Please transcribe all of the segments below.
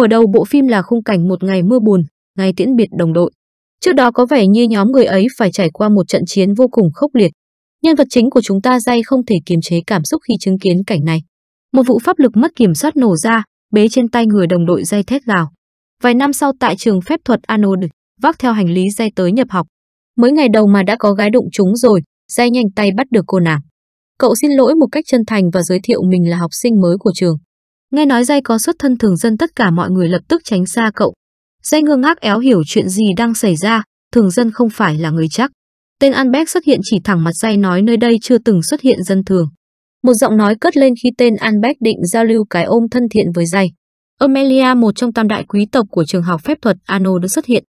Mở đầu bộ phim là khung cảnh một ngày mưa buồn, ngày tiễn biệt đồng đội. Trước đó có vẻ như nhóm người ấy phải trải qua một trận chiến vô cùng khốc liệt. Nhân vật chính của chúng ta dây không thể kiềm chế cảm xúc khi chứng kiến cảnh này. Một vụ pháp lực mất kiểm soát nổ ra, bế trên tay người đồng đội dây thét gào. Vài năm sau tại trường phép thuật Arnold, vác theo hành lý dây tới nhập học. Mới ngày đầu mà đã có gái đụng chúng rồi, dây nhanh tay bắt được cô nàng. Cậu xin lỗi một cách chân thành và giới thiệu mình là học sinh mới của trường. Nghe nói dây có xuất thân thường dân tất cả mọi người lập tức tránh xa cậu. Dây ngơ ngác éo hiểu chuyện gì đang xảy ra, thường dân không phải là người chắc. Tên Anbeck xuất hiện chỉ thẳng mặt dây nói nơi đây chưa từng xuất hiện dân thường. Một giọng nói cất lên khi tên Anbeck định giao lưu cái ôm thân thiện với dây. Amelia một trong tam đại quý tộc của trường học phép thuật Ano đã xuất hiện.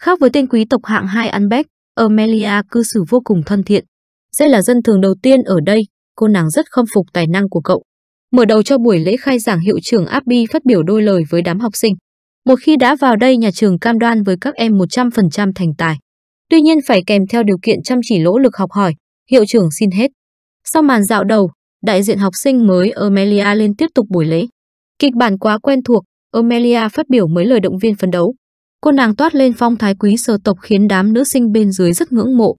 Khác với tên quý tộc hạng 2 Anbeck, Amelia cư xử vô cùng thân thiện. Dây là dân thường đầu tiên ở đây, cô nàng rất khâm phục tài năng của cậu. Mở đầu cho buổi lễ khai giảng hiệu trưởng Abby phát biểu đôi lời với đám học sinh. Một khi đã vào đây nhà trường cam đoan với các em 100% thành tài. Tuy nhiên phải kèm theo điều kiện chăm chỉ lỗ lực học hỏi, hiệu trưởng xin hết. Sau màn dạo đầu, đại diện học sinh mới Amelia lên tiếp tục buổi lễ. Kịch bản quá quen thuộc, Amelia phát biểu mấy lời động viên phấn đấu. Cô nàng toát lên phong thái quý sơ tộc khiến đám nữ sinh bên dưới rất ngưỡng mộ.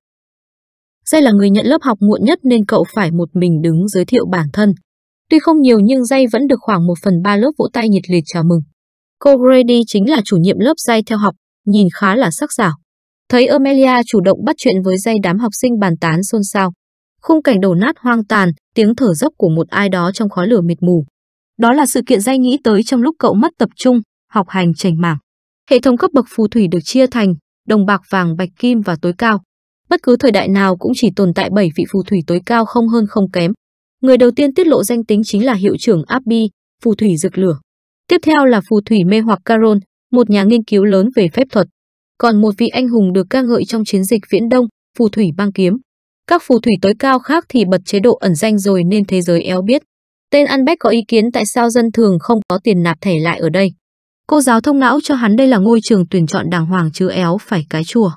Đây là người nhận lớp học muộn nhất nên cậu phải một mình đứng giới thiệu bản thân, Tuy không nhiều nhưng dây vẫn được khoảng 1 phần 3 lớp vỗ tay nhiệt liệt chào mừng. Cô Grady chính là chủ nhiệm lớp dây theo học, nhìn khá là sắc sảo. Thấy Amelia chủ động bắt chuyện với dây đám học sinh bàn tán xôn xao. Khung cảnh đổ nát hoang tàn, tiếng thở dốc của một ai đó trong khói lửa mịt mù. Đó là sự kiện dây nghĩ tới trong lúc cậu mất tập trung, học hành chảnh mảng. Hệ thống cấp bậc phù thủy được chia thành đồng bạc vàng bạch kim và tối cao. Bất cứ thời đại nào cũng chỉ tồn tại 7 vị phù thủy tối cao không hơn không kém. Người đầu tiên tiết lộ danh tính chính là hiệu trưởng Abby, phù thủy dược lửa. Tiếp theo là phù thủy mê hoặc Carol, một nhà nghiên cứu lớn về phép thuật. Còn một vị anh hùng được ca ngợi trong chiến dịch Viễn Đông, phù thủy băng kiếm. Các phù thủy tối cao khác thì bật chế độ ẩn danh rồi nên thế giới éo biết. Tên Anbeck có ý kiến tại sao dân thường không có tiền nạp thẻ lại ở đây. Cô giáo thông não cho hắn đây là ngôi trường tuyển chọn đàng hoàng chứ éo phải cái chùa.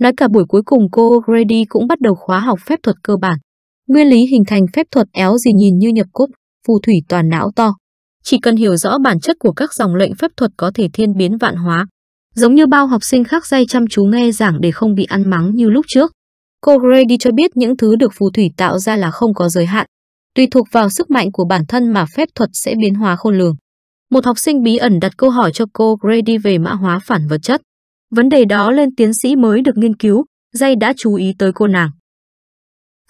Nói cả buổi cuối cùng cô Grady cũng bắt đầu khóa học phép thuật cơ bản. Nguyên lý hình thành phép thuật éo gì nhìn như nhập cốt, phù thủy toàn não to. Chỉ cần hiểu rõ bản chất của các dòng lệnh phép thuật có thể thiên biến vạn hóa. Giống như bao học sinh khác dây chăm chú nghe giảng để không bị ăn mắng như lúc trước. Cô Grady cho biết những thứ được phù thủy tạo ra là không có giới hạn. Tùy thuộc vào sức mạnh của bản thân mà phép thuật sẽ biến hóa khôn lường. Một học sinh bí ẩn đặt câu hỏi cho cô Grady về mã hóa phản vật chất. Vấn đề đó lên tiến sĩ mới được nghiên cứu, Dây đã chú ý tới cô nàng.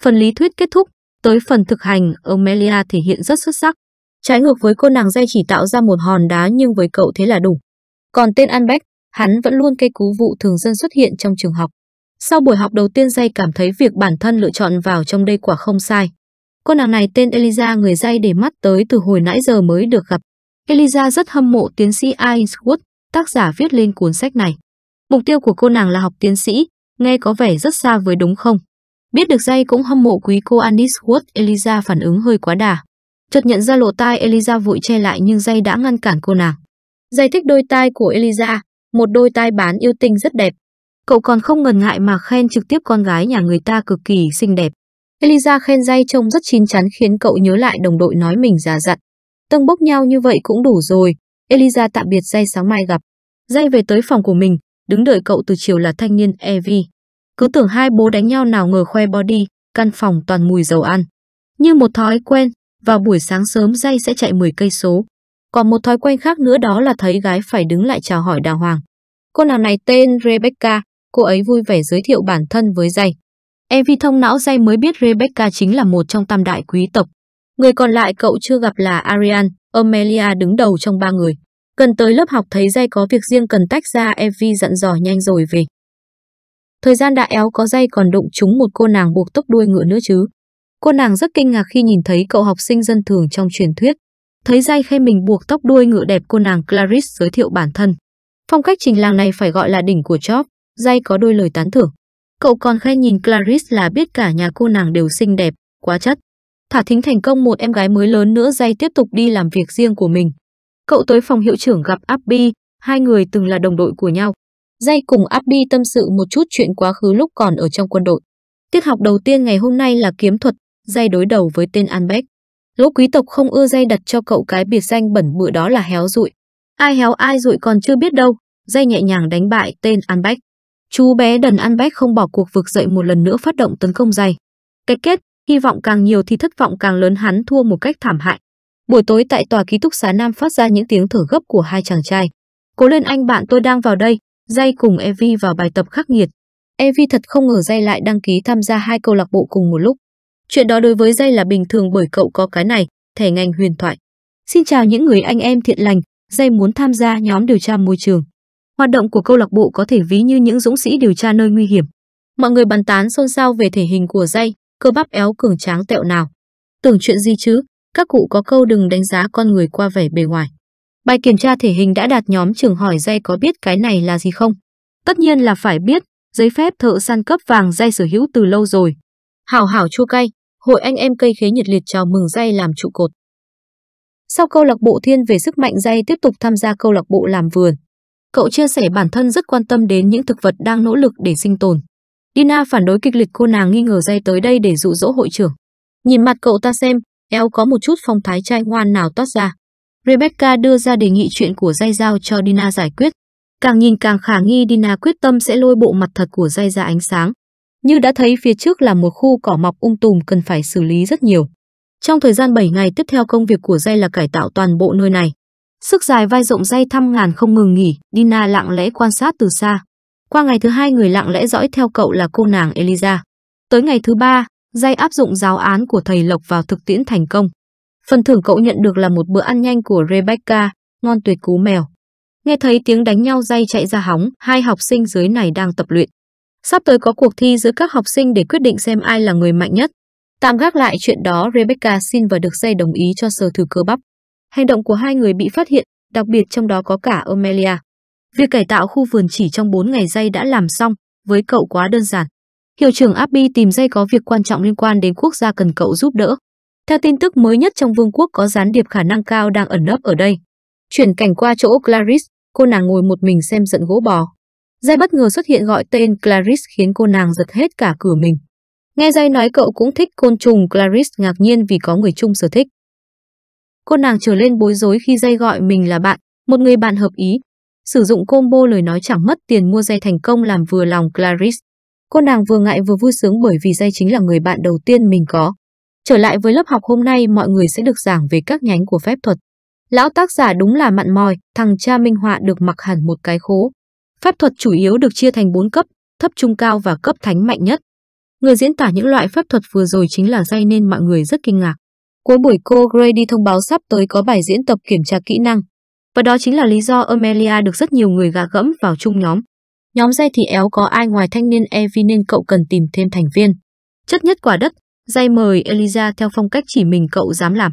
Phần lý thuyết kết thúc, tới phần thực hành, Amelia thể hiện rất xuất sắc. Trái ngược với cô nàng dây chỉ tạo ra một hòn đá nhưng với cậu thế là đủ. Còn tên Anbeck, hắn vẫn luôn cây cú vụ thường dân xuất hiện trong trường học. Sau buổi học đầu tiên dây cảm thấy việc bản thân lựa chọn vào trong đây quả không sai. Cô nàng này tên Eliza người dây để mắt tới từ hồi nãy giờ mới được gặp. Eliza rất hâm mộ tiến sĩ Ainsworth, tác giả viết lên cuốn sách này. Mục tiêu của cô nàng là học tiến sĩ, nghe có vẻ rất xa với đúng không? Biết được dây cũng hâm mộ quý cô Anis Wood, Eliza phản ứng hơi quá đà. Chợt nhận ra lộ tai Eliza vội che lại nhưng dây đã ngăn cản cô nàng. Dây thích đôi tai của Eliza, một đôi tai bán yêu tinh rất đẹp. Cậu còn không ngần ngại mà khen trực tiếp con gái nhà người ta cực kỳ xinh đẹp. Eliza khen dây trông rất chín chắn khiến cậu nhớ lại đồng đội nói mình già dặn. Tông bốc nhau như vậy cũng đủ rồi. Eliza tạm biệt dây sáng mai gặp. Dây về tới phòng của mình, đứng đợi cậu từ chiều là thanh niên Evie. Cứ tưởng hai bố đánh nhau nào ngờ khoe body, căn phòng toàn mùi dầu ăn. Như một thói quen, vào buổi sáng sớm dây sẽ chạy 10 cây số. Còn một thói quen khác nữa đó là thấy gái phải đứng lại chào hỏi đàng hoàng. Cô nào này tên Rebecca, cô ấy vui vẻ giới thiệu bản thân với dây. Em thông não dây mới biết Rebecca chính là một trong tam đại quý tộc. Người còn lại cậu chưa gặp là Arian, Amelia đứng đầu trong ba người. Cần tới lớp học thấy dây có việc riêng cần tách ra Evie dặn dò nhanh rồi về. Thời gian đã éo có dây còn đụng chúng một cô nàng buộc tóc đuôi ngựa nữa chứ. Cô nàng rất kinh ngạc khi nhìn thấy cậu học sinh dân thường trong truyền thuyết. Thấy dây khe mình buộc tóc đuôi ngựa đẹp cô nàng Clarice giới thiệu bản thân. Phong cách trình làng này phải gọi là đỉnh của chóp, dây có đôi lời tán thưởng. Cậu còn khe nhìn Clarice là biết cả nhà cô nàng đều xinh đẹp, quá chất. Thả thính thành công một em gái mới lớn nữa dây tiếp tục đi làm việc riêng của mình. Cậu tới phòng hiệu trưởng gặp Abby, hai người từng là đồng đội của nhau. Dây cùng Abdi tâm sự một chút chuyện quá khứ lúc còn ở trong quân đội. Tiết học đầu tiên ngày hôm nay là kiếm thuật, Dây đối đầu với tên Anbeck. Lỗ quý tộc không ưa Dây đặt cho cậu cái biệt danh bẩn bựa đó là héo rụi. Ai héo ai rụi còn chưa biết đâu, Dây nhẹ nhàng đánh bại tên Anbeck. Chú bé đần Anbeck không bỏ cuộc vực dậy một lần nữa phát động tấn công Dây. Cái kết, hy vọng càng nhiều thì thất vọng càng lớn hắn thua một cách thảm hại. Buổi tối tại tòa ký túc xá Nam phát ra những tiếng thở gấp của hai chàng trai. Cố lên anh bạn tôi đang vào đây, Dây cùng Evie vào bài tập khắc nghiệt. Evie thật không ngờ Dây lại đăng ký tham gia hai câu lạc bộ cùng một lúc. Chuyện đó đối với Dây là bình thường bởi cậu có cái này, thẻ ngành huyền thoại. Xin chào những người anh em thiện lành, Dây muốn tham gia nhóm điều tra môi trường. Hoạt động của câu lạc bộ có thể ví như những dũng sĩ điều tra nơi nguy hiểm. Mọi người bàn tán xôn xao về thể hình của Dây, cơ bắp éo cường tráng tẹo nào. Tưởng chuyện gì chứ, các cụ có câu đừng đánh giá con người qua vẻ bề ngoài. Bài kiểm tra thể hình đã đạt nhóm trưởng hỏi dây có biết cái này là gì không? Tất nhiên là phải biết, giấy phép thợ săn cấp vàng dây sở hữu từ lâu rồi. Hảo hảo chua cay, hội anh em cây khế nhiệt liệt chào mừng dây làm trụ cột. Sau câu lạc bộ thiên về sức mạnh dây tiếp tục tham gia câu lạc bộ làm vườn. Cậu chia sẻ bản thân rất quan tâm đến những thực vật đang nỗ lực để sinh tồn. Dina phản đối kịch liệt cô nàng nghi ngờ dây tới đây để dụ dỗ hội trưởng. Nhìn mặt cậu ta xem, eo có một chút phong thái trai ngoan nào toát ra. Rebecca đưa ra đề nghị chuyện của dây dao cho Dina giải quyết. Càng nhìn càng khả nghi Dina quyết tâm sẽ lôi bộ mặt thật của dây ra ánh sáng. Như đã thấy phía trước là một khu cỏ mọc ung um tùm cần phải xử lý rất nhiều. Trong thời gian 7 ngày tiếp theo công việc của dây là cải tạo toàn bộ nơi này. Sức dài vai rộng dây thăm ngàn không ngừng nghỉ, Dina lặng lẽ quan sát từ xa. Qua ngày thứ hai người lặng lẽ dõi theo cậu là cô nàng Eliza. Tới ngày thứ ba, dây áp dụng giáo án của thầy Lộc vào thực tiễn thành công. Phần thưởng cậu nhận được là một bữa ăn nhanh của Rebecca, ngon tuyệt cú mèo. Nghe thấy tiếng đánh nhau dây chạy ra hóng, hai học sinh dưới này đang tập luyện. Sắp tới có cuộc thi giữa các học sinh để quyết định xem ai là người mạnh nhất. Tạm gác lại chuyện đó Rebecca xin và được dây đồng ý cho sờ thử cơ bắp. Hành động của hai người bị phát hiện, đặc biệt trong đó có cả Amelia. Việc cải tạo khu vườn chỉ trong 4 ngày dây đã làm xong, với cậu quá đơn giản. Hiệu trưởng Abby tìm dây có việc quan trọng liên quan đến quốc gia cần cậu giúp đỡ, theo tin tức mới nhất trong vương quốc có gián điệp khả năng cao đang ẩn nấp ở đây. Chuyển cảnh qua chỗ Clarice, cô nàng ngồi một mình xem giận gỗ bò. Jay bất ngờ xuất hiện gọi tên Clarice khiến cô nàng giật hết cả cửa mình. Nghe Jay nói cậu cũng thích côn trùng Clarice ngạc nhiên vì có người chung sở thích. Cô nàng trở lên bối rối khi Jay gọi mình là bạn, một người bạn hợp ý. Sử dụng combo lời nói chẳng mất tiền mua Jay thành công làm vừa lòng Clarice. Cô nàng vừa ngại vừa vui sướng bởi vì Jay chính là người bạn đầu tiên mình có. Trở lại với lớp học hôm nay mọi người sẽ được giảng về các nhánh của phép thuật. Lão tác giả đúng là mặn mòi, thằng cha minh họa được mặc hẳn một cái khố. Phép thuật chủ yếu được chia thành 4 cấp, thấp trung cao và cấp thánh mạnh nhất. Người diễn tả những loại phép thuật vừa rồi chính là dây nên mọi người rất kinh ngạc. Cuối buổi cô Gray đi thông báo sắp tới có bài diễn tập kiểm tra kỹ năng. Và đó chính là lý do Amelia được rất nhiều người gạ gẫm vào chung nhóm. Nhóm dây thì éo có ai ngoài thanh niên Evie nên cậu cần tìm thêm thành viên. Chất nhất quả đất, dây mời Eliza theo phong cách chỉ mình cậu dám làm.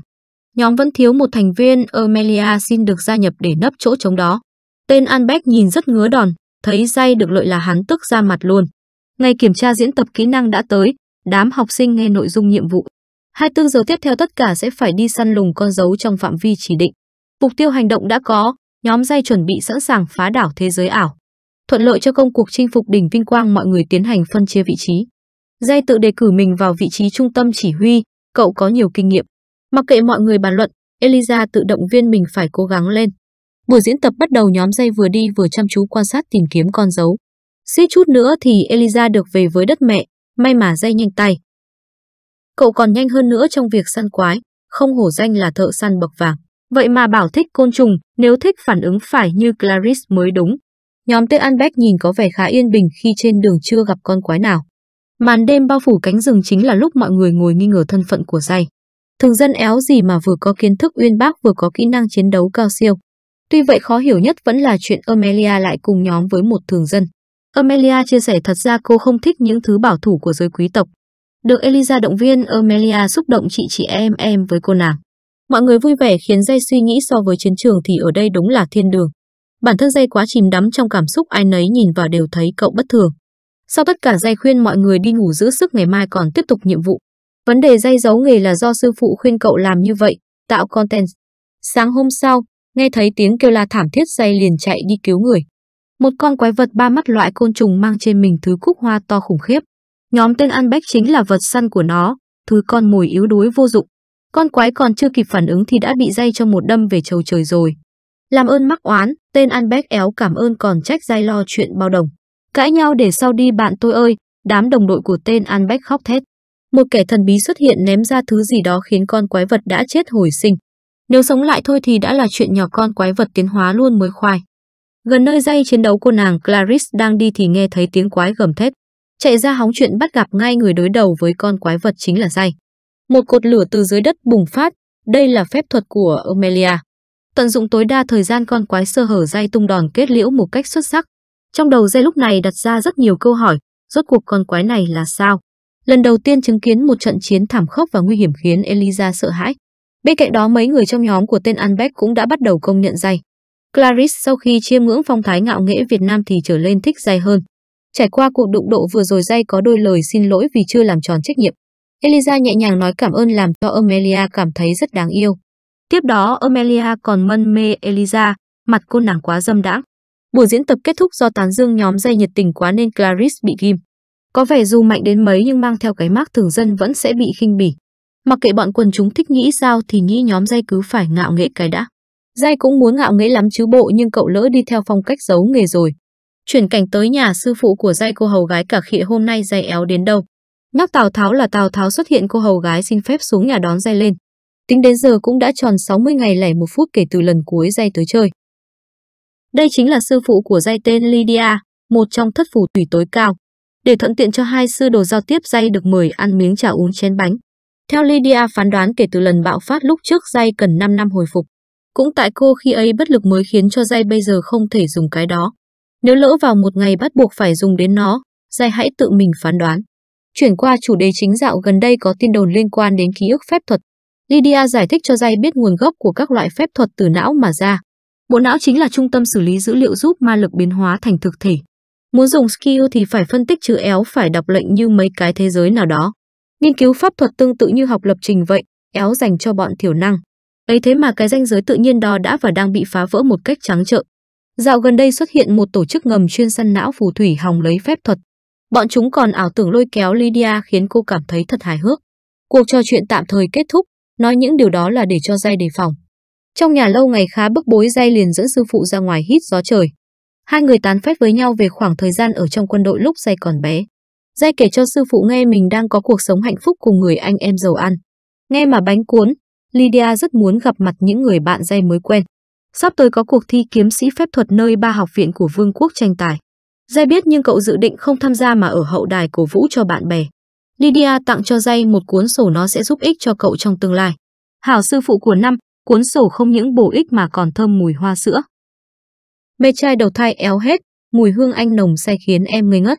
Nhóm vẫn thiếu một thành viên, Amelia xin được gia nhập để nấp chỗ trống đó. Tên Albert nhìn rất ngứa đòn, thấy dây được lợi là hắn tức ra mặt luôn. Ngày kiểm tra diễn tập kỹ năng đã tới, đám học sinh nghe nội dung nhiệm vụ. 24 giờ tiếp theo tất cả sẽ phải đi săn lùng con dấu trong phạm vi chỉ định. Mục tiêu hành động đã có, nhóm dây chuẩn bị sẵn sàng phá đảo thế giới ảo. Thuận lợi cho công cuộc chinh phục đỉnh vinh quang mọi người tiến hành phân chia vị trí. Dây tự đề cử mình vào vị trí trung tâm chỉ huy, cậu có nhiều kinh nghiệm. Mặc kệ mọi người bàn luận, Eliza tự động viên mình phải cố gắng lên. Buổi diễn tập bắt đầu nhóm dây vừa đi vừa chăm chú quan sát tìm kiếm con dấu. Suýt chút nữa thì Eliza được về với đất mẹ, may mà dây nhanh tay. Cậu còn nhanh hơn nữa trong việc săn quái, không hổ danh là thợ săn bậc vàng. Vậy mà bảo thích côn trùng, nếu thích phản ứng phải như Clarice mới đúng. Nhóm Tê Anbeck nhìn có vẻ khá yên bình khi trên đường chưa gặp con quái nào. Màn đêm bao phủ cánh rừng chính là lúc mọi người ngồi nghi ngờ thân phận của dày. Thường dân éo gì mà vừa có kiến thức uyên bác vừa có kỹ năng chiến đấu cao siêu. Tuy vậy khó hiểu nhất vẫn là chuyện Amelia lại cùng nhóm với một thường dân. Amelia chia sẻ thật ra cô không thích những thứ bảo thủ của giới quý tộc. Được Eliza động viên, Amelia xúc động chị chị em em với cô nàng. Mọi người vui vẻ khiến dây suy nghĩ so với chiến trường thì ở đây đúng là thiên đường. Bản thân dây quá chìm đắm trong cảm xúc ai nấy nhìn vào đều thấy cậu bất thường. Sau tất cả dây khuyên mọi người đi ngủ giữ sức ngày mai còn tiếp tục nhiệm vụ. Vấn đề dây giấu nghề là do sư phụ khuyên cậu làm như vậy, tạo content. Sáng hôm sau, nghe thấy tiếng kêu la thảm thiết dây liền chạy đi cứu người. Một con quái vật ba mắt loại côn trùng mang trên mình thứ cúc hoa to khủng khiếp. Nhóm tên an bách chính là vật săn của nó, thứ con mồi yếu đuối vô dụng. Con quái còn chưa kịp phản ứng thì đã bị dây cho một đâm về trầu trời rồi. Làm ơn mắc oán, tên an bách éo cảm ơn còn trách dây lo chuyện bao đồng. Cãi nhau để sau đi bạn tôi ơi, đám đồng đội của tên An Bách khóc thét. Một kẻ thần bí xuất hiện ném ra thứ gì đó khiến con quái vật đã chết hồi sinh. Nếu sống lại thôi thì đã là chuyện nhỏ con quái vật tiến hóa luôn mới khoai. Gần nơi dây chiến đấu cô nàng Clarice đang đi thì nghe thấy tiếng quái gầm thét. Chạy ra hóng chuyện bắt gặp ngay người đối đầu với con quái vật chính là dây. Một cột lửa từ dưới đất bùng phát, đây là phép thuật của Amelia. Tận dụng tối đa thời gian con quái sơ hở dây tung đòn kết liễu một cách xuất sắc, trong đầu dê lúc này đặt ra rất nhiều câu hỏi, rốt cuộc con quái này là sao? Lần đầu tiên chứng kiến một trận chiến thảm khốc và nguy hiểm khiến Eliza sợ hãi. Bên cạnh đó mấy người trong nhóm của tên Anbeck cũng đã bắt đầu công nhận dây. Clarice sau khi chiêm ngưỡng phong thái ngạo nghễ Việt Nam thì trở lên thích dây hơn. Trải qua cuộc đụng độ vừa rồi dây có đôi lời xin lỗi vì chưa làm tròn trách nhiệm. Eliza nhẹ nhàng nói cảm ơn làm cho Amelia cảm thấy rất đáng yêu. Tiếp đó Amelia còn mân mê Eliza, mặt cô nàng quá dâm đãng. Buổi diễn tập kết thúc do tán dương nhóm dây nhiệt tình quá nên Clarice bị ghim. Có vẻ dù mạnh đến mấy nhưng mang theo cái mác thường dân vẫn sẽ bị khinh bỉ. Mặc kệ bọn quần chúng thích nghĩ sao thì nghĩ nhóm dây cứ phải ngạo nghễ cái đã. Dây cũng muốn ngạo nghễ lắm chứ bộ nhưng cậu lỡ đi theo phong cách giấu nghề rồi. Chuyển cảnh tới nhà sư phụ của dây cô hầu gái cả khịa hôm nay dây éo đến đâu. Nhóc Tào Tháo là Tào Tháo xuất hiện cô hầu gái xin phép xuống nhà đón dây lên. Tính đến giờ cũng đã tròn 60 ngày lẻ một phút kể từ lần cuối dây tới chơi. Đây chính là sư phụ của dây tên Lydia, một trong thất phủ tùy tối cao. Để thuận tiện cho hai sư đồ giao tiếp dây được mời ăn miếng trà uống chén bánh. Theo Lydia phán đoán kể từ lần bạo phát lúc trước dây cần 5 năm hồi phục. Cũng tại cô khi ấy bất lực mới khiến cho dây bây giờ không thể dùng cái đó. Nếu lỡ vào một ngày bắt buộc phải dùng đến nó, dây hãy tự mình phán đoán. Chuyển qua chủ đề chính dạo gần đây có tin đồn liên quan đến ký ức phép thuật. Lydia giải thích cho dây biết nguồn gốc của các loại phép thuật từ não mà ra. Bộ não chính là trung tâm xử lý dữ liệu giúp ma lực biến hóa thành thực thể. Muốn dùng skill thì phải phân tích chữ éo phải đọc lệnh như mấy cái thế giới nào đó. Nghiên cứu pháp thuật tương tự như học lập trình vậy, éo dành cho bọn thiểu năng. Ấy thế mà cái danh giới tự nhiên đó đã và đang bị phá vỡ một cách trắng trợn. Dạo gần đây xuất hiện một tổ chức ngầm chuyên săn não phù thủy hòng lấy phép thuật. Bọn chúng còn ảo tưởng lôi kéo Lydia khiến cô cảm thấy thật hài hước. Cuộc trò chuyện tạm thời kết thúc, nói những điều đó là để cho dây đề phòng. Trong nhà lâu ngày khá bức bối dây liền dẫn sư phụ ra ngoài hít gió trời. Hai người tán phét với nhau về khoảng thời gian ở trong quân đội lúc dây còn bé. Dây kể cho sư phụ nghe mình đang có cuộc sống hạnh phúc cùng người anh em giàu ăn. Nghe mà bánh cuốn, Lydia rất muốn gặp mặt những người bạn dây mới quen. Sắp tới có cuộc thi kiếm sĩ phép thuật nơi ba học viện của Vương quốc tranh tài. Dây biết nhưng cậu dự định không tham gia mà ở hậu đài cổ vũ cho bạn bè. Lydia tặng cho Dây một cuốn sổ nó sẽ giúp ích cho cậu trong tương lai. Hảo sư phụ của năm, cuốn sổ không những bổ ích mà còn thơm mùi hoa sữa. Mê trai đầu thai éo hết, mùi hương anh nồng say khiến em ngây ngất.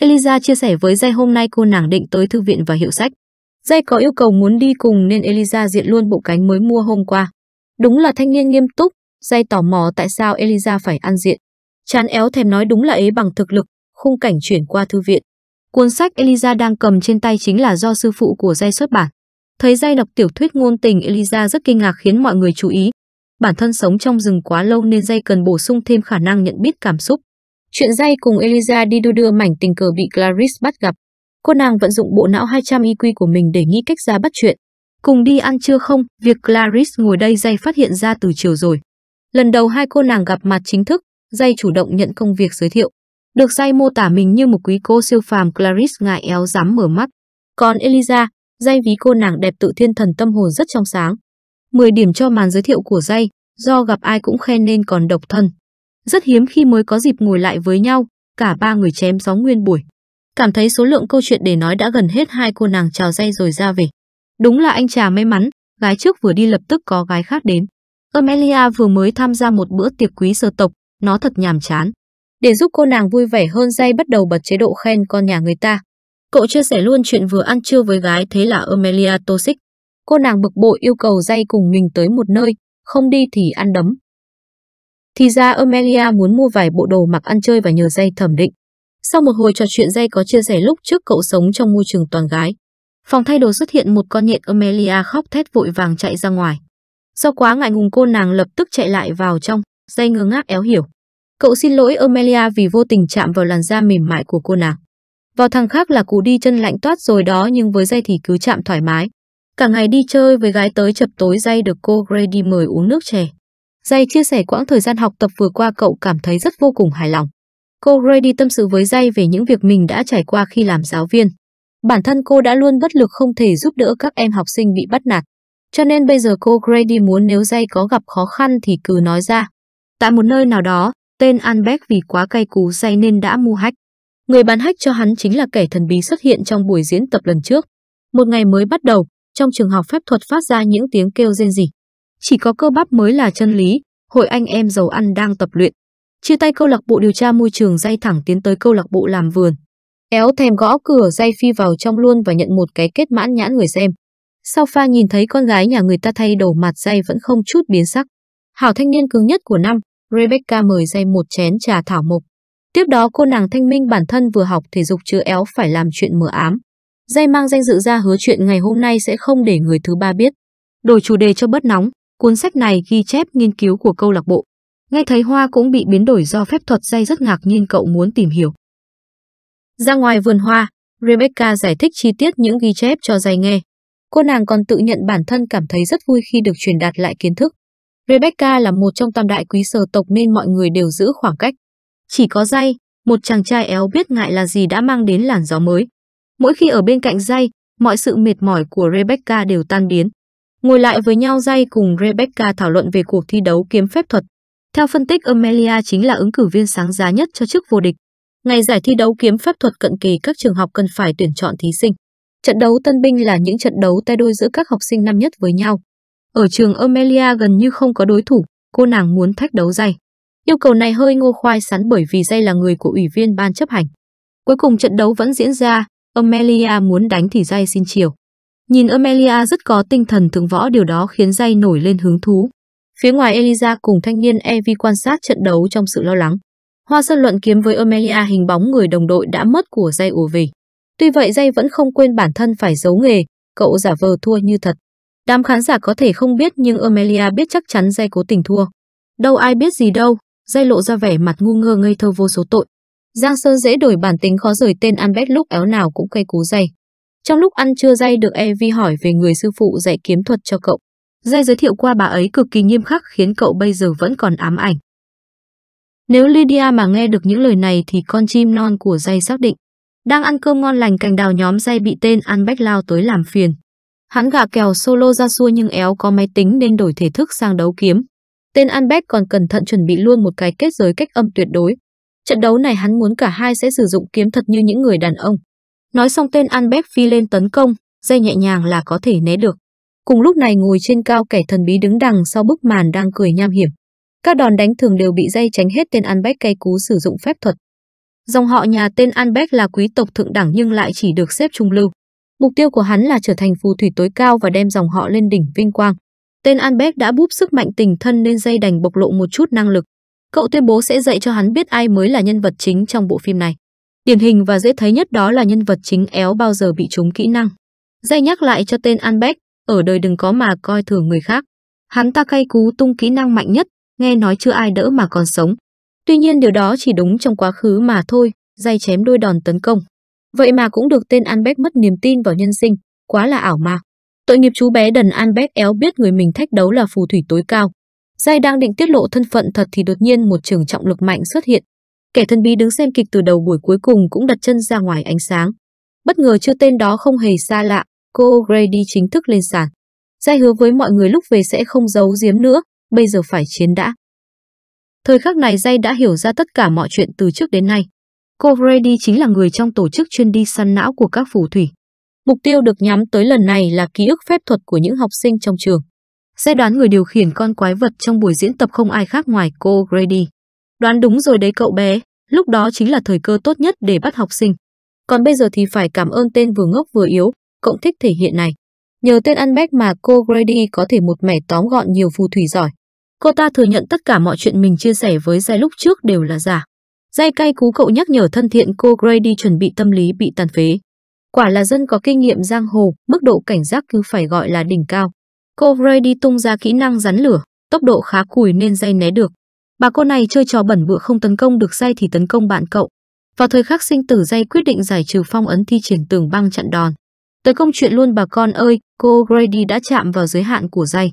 Eliza chia sẻ với Jay hôm nay cô nàng định tới thư viện và hiệu sách. Jay có yêu cầu muốn đi cùng nên Eliza diện luôn bộ cánh mới mua hôm qua. Đúng là thanh niên nghiêm túc, Jay tò mò tại sao Eliza phải ăn diện. Chán éo thèm nói đúng là ấy bằng thực lực, khung cảnh chuyển qua thư viện. Cuốn sách Eliza đang cầm trên tay chính là do sư phụ của Jay xuất bản. Thấy dây đọc tiểu thuyết ngôn tình Eliza rất kinh ngạc khiến mọi người chú ý. Bản thân sống trong rừng quá lâu nên dây cần bổ sung thêm khả năng nhận biết cảm xúc. Chuyện dây cùng Eliza đi đưa đưa mảnh tình cờ bị Clarice bắt gặp. Cô nàng vận dụng bộ não 200 IQ của mình để nghĩ cách ra bắt chuyện. Cùng đi ăn trưa không, việc Clarice ngồi đây dây phát hiện ra từ chiều rồi. Lần đầu hai cô nàng gặp mặt chính thức, dây chủ động nhận công việc giới thiệu. Được dây mô tả mình như một quý cô siêu phàm Clarice ngại éo dám mở mắt. Còn Eliza, dây ví cô nàng đẹp tự thiên thần tâm hồn rất trong sáng. 10 điểm cho màn giới thiệu của dây, do gặp ai cũng khen nên còn độc thân. Rất hiếm khi mới có dịp ngồi lại với nhau, cả ba người chém gió nguyên buổi. Cảm thấy số lượng câu chuyện để nói đã gần hết hai cô nàng chào dây rồi ra về. Đúng là anh trà may mắn, gái trước vừa đi lập tức có gái khác đến. Amelia vừa mới tham gia một bữa tiệc quý sơ tộc, nó thật nhàm chán. Để giúp cô nàng vui vẻ hơn dây bắt đầu bật chế độ khen con nhà người ta, Cậu chia sẻ luôn chuyện vừa ăn trưa với gái thế là Amelia Tosic. Cô nàng bực bội yêu cầu dây cùng mình tới một nơi, không đi thì ăn đấm. Thì ra Amelia muốn mua vài bộ đồ mặc ăn chơi và nhờ dây thẩm định. Sau một hồi trò chuyện dây có chia sẻ lúc trước cậu sống trong môi trường toàn gái. Phòng thay đồ xuất hiện một con nhện Amelia khóc thét vội vàng chạy ra ngoài. Do quá ngại ngùng cô nàng lập tức chạy lại vào trong, dây ngơ ngác éo hiểu. Cậu xin lỗi Amelia vì vô tình chạm vào làn da mềm mại của cô nàng. Vào thằng khác là cú đi chân lạnh toát rồi đó nhưng với dây thì cứ chạm thoải mái. Cả ngày đi chơi với gái tới chập tối dây được cô Grady mời uống nước chè. Dây chia sẻ quãng thời gian học tập vừa qua cậu cảm thấy rất vô cùng hài lòng. Cô Grady tâm sự với dây về những việc mình đã trải qua khi làm giáo viên. Bản thân cô đã luôn bất lực không thể giúp đỡ các em học sinh bị bắt nạt. Cho nên bây giờ cô Grady muốn nếu dây có gặp khó khăn thì cứ nói ra. Tại một nơi nào đó, tên Albert vì quá cay cú dây nên đã mua hách. Người bán hách cho hắn chính là kẻ thần bí xuất hiện trong buổi diễn tập lần trước. Một ngày mới bắt đầu, trong trường học phép thuật phát ra những tiếng kêu rên rỉ. Chỉ có cơ bắp mới là chân lý, hội anh em giàu ăn đang tập luyện. Chia tay câu lạc bộ điều tra môi trường dây thẳng tiến tới câu lạc bộ làm vườn. Éo thèm gõ cửa dây phi vào trong luôn và nhận một cái kết mãn nhãn người xem. Sau pha nhìn thấy con gái nhà người ta thay đầu mặt dây vẫn không chút biến sắc. Hảo thanh niên cứng nhất của năm, Rebecca mời dây một chén trà thảo mộc. Tiếp đó cô nàng thanh minh bản thân vừa học thể dục chưa éo phải làm chuyện mờ ám. Dây mang danh dự ra hứa chuyện ngày hôm nay sẽ không để người thứ ba biết. Đổi chủ đề cho bớt nóng, cuốn sách này ghi chép nghiên cứu của câu lạc bộ. Nghe thấy hoa cũng bị biến đổi do phép thuật dây rất ngạc nhiên cậu muốn tìm hiểu. Ra ngoài vườn hoa, Rebecca giải thích chi tiết những ghi chép cho dây nghe. Cô nàng còn tự nhận bản thân cảm thấy rất vui khi được truyền đạt lại kiến thức. Rebecca là một trong tam đại quý sở tộc nên mọi người đều giữ khoảng cách. Chỉ có dây, một chàng trai éo biết ngại là gì đã mang đến làn gió mới. Mỗi khi ở bên cạnh dây, mọi sự mệt mỏi của Rebecca đều tan biến. Ngồi lại với nhau dây cùng Rebecca thảo luận về cuộc thi đấu kiếm phép thuật. Theo phân tích Amelia chính là ứng cử viên sáng giá nhất cho chức vô địch. Ngày giải thi đấu kiếm phép thuật cận kỳ các trường học cần phải tuyển chọn thí sinh. Trận đấu tân binh là những trận đấu tay đôi giữa các học sinh năm nhất với nhau. Ở trường Amelia gần như không có đối thủ, cô nàng muốn thách đấu dày. Yêu cầu này hơi ngô khoai sắn bởi vì Jay là người của ủy viên ban chấp hành. Cuối cùng trận đấu vẫn diễn ra, Amelia muốn đánh thì Jay xin chiều. Nhìn Amelia rất có tinh thần thượng võ điều đó khiến Jay nổi lên hứng thú. Phía ngoài Eliza cùng thanh niên Evi quan sát trận đấu trong sự lo lắng. Hoa Sơn luận kiếm với Amelia hình bóng người đồng đội đã mất của Jay ùa về. Tuy vậy Jay vẫn không quên bản thân phải giấu nghề, cậu giả vờ thua như thật. Đám khán giả có thể không biết nhưng Amelia biết chắc chắn Jay cố tình thua. Đâu ai biết gì đâu, dây lộ ra vẻ mặt ngu ngơ ngây thơ vô số tội. Giang Sơn dễ đổi bản tính khó rời tên Albert lúc éo nào cũng cây cú dây. Trong lúc ăn trưa dây được Evi hỏi về người sư phụ dạy kiếm thuật cho cậu. Dây giới thiệu qua bà ấy cực kỳ nghiêm khắc khiến cậu bây giờ vẫn còn ám ảnh. Nếu Lydia mà nghe được những lời này thì con chim non của dây xác định. Đang ăn cơm ngon lành cành đào nhóm dây bị tên Albert lao tới làm phiền. Hắn gạ kèo solo ra xua nhưng éo có máy tính nên đổi thể thức sang đấu kiếm. Tên Albert còn cẩn thận chuẩn bị luôn một cái kết giới cách âm tuyệt đối. Trận đấu này hắn muốn cả hai sẽ sử dụng kiếm thật như những người đàn ông. Nói xong tên Albert phi lên tấn công, dây nhẹ nhàng là có thể né được. Cùng lúc này ngồi trên cao kẻ thần bí đứng đằng sau bức màn đang cười nham hiểm. Các đòn đánh thường đều bị dây tránh hết tên Albert cay cú sử dụng phép thuật. Dòng họ nhà tên Albert là quý tộc thượng đẳng nhưng lại chỉ được xếp trung lưu. Mục tiêu của hắn là trở thành phù thủy tối cao và đem dòng họ lên đỉnh vinh quang. Tên Albert đã búp sức mạnh tình thân nên dây đành bộc lộ một chút năng lực. Cậu tuyên bố sẽ dạy cho hắn biết ai mới là nhân vật chính trong bộ phim này. Điển hình và dễ thấy nhất đó là nhân vật chính éo bao giờ bị trúng kỹ năng. Dây nhắc lại cho tên Albert, ở đời đừng có mà coi thường người khác. Hắn ta cay cú tung kỹ năng mạnh nhất, nghe nói chưa ai đỡ mà còn sống. Tuy nhiên điều đó chỉ đúng trong quá khứ mà thôi, dây chém đôi đòn tấn công. Vậy mà cũng được tên Albert mất niềm tin vào nhân sinh, quá là ảo mà. Tội nghiệp chú bé Đần An Bét Éo biết người mình thách đấu là phù thủy tối cao. Giai đang định tiết lộ thân phận thật thì đột nhiên một trường trọng lực mạnh xuất hiện. Kẻ thân bí đứng xem kịch từ đầu buổi cuối cùng cũng đặt chân ra ngoài ánh sáng. Bất ngờ chưa tên đó không hề xa lạ, cô Grady chính thức lên sàn. Giai hứa với mọi người lúc về sẽ không giấu giếm nữa, bây giờ phải chiến đã. Thời khắc này Jay đã hiểu ra tất cả mọi chuyện từ trước đến nay. Cô Brady chính là người trong tổ chức chuyên đi săn não của các phù thủy. Mục tiêu được nhắm tới lần này là ký ức phép thuật của những học sinh trong trường. Sẽ đoán người điều khiển con quái vật trong buổi diễn tập không ai khác ngoài cô Grady. Đoán đúng rồi đấy cậu bé, lúc đó chính là thời cơ tốt nhất để bắt học sinh. Còn bây giờ thì phải cảm ơn tên vừa ngốc vừa yếu, cộng thích thể hiện này. Nhờ tên ăn bách mà cô Grady có thể một mẻ tóm gọn nhiều phù thủy giỏi. Cô ta thừa nhận tất cả mọi chuyện mình chia sẻ với Giai lúc trước đều là giả. Giai cay cú cậu nhắc nhở thân thiện cô Grady chuẩn bị tâm lý bị tàn phế. Quả là dân có kinh nghiệm giang hồ, mức độ cảnh giác cứ phải gọi là đỉnh cao. Cô đi tung ra kỹ năng rắn lửa, tốc độ khá cùi nên dây né được. Bà cô này chơi trò bẩn bựa không tấn công được dây thì tấn công bạn cậu. Vào thời khắc sinh tử dây quyết định giải trừ phong ấn thi triển tường băng chặn đòn. Tới công chuyện luôn bà con ơi, cô Grady đã chạm vào giới hạn của dây.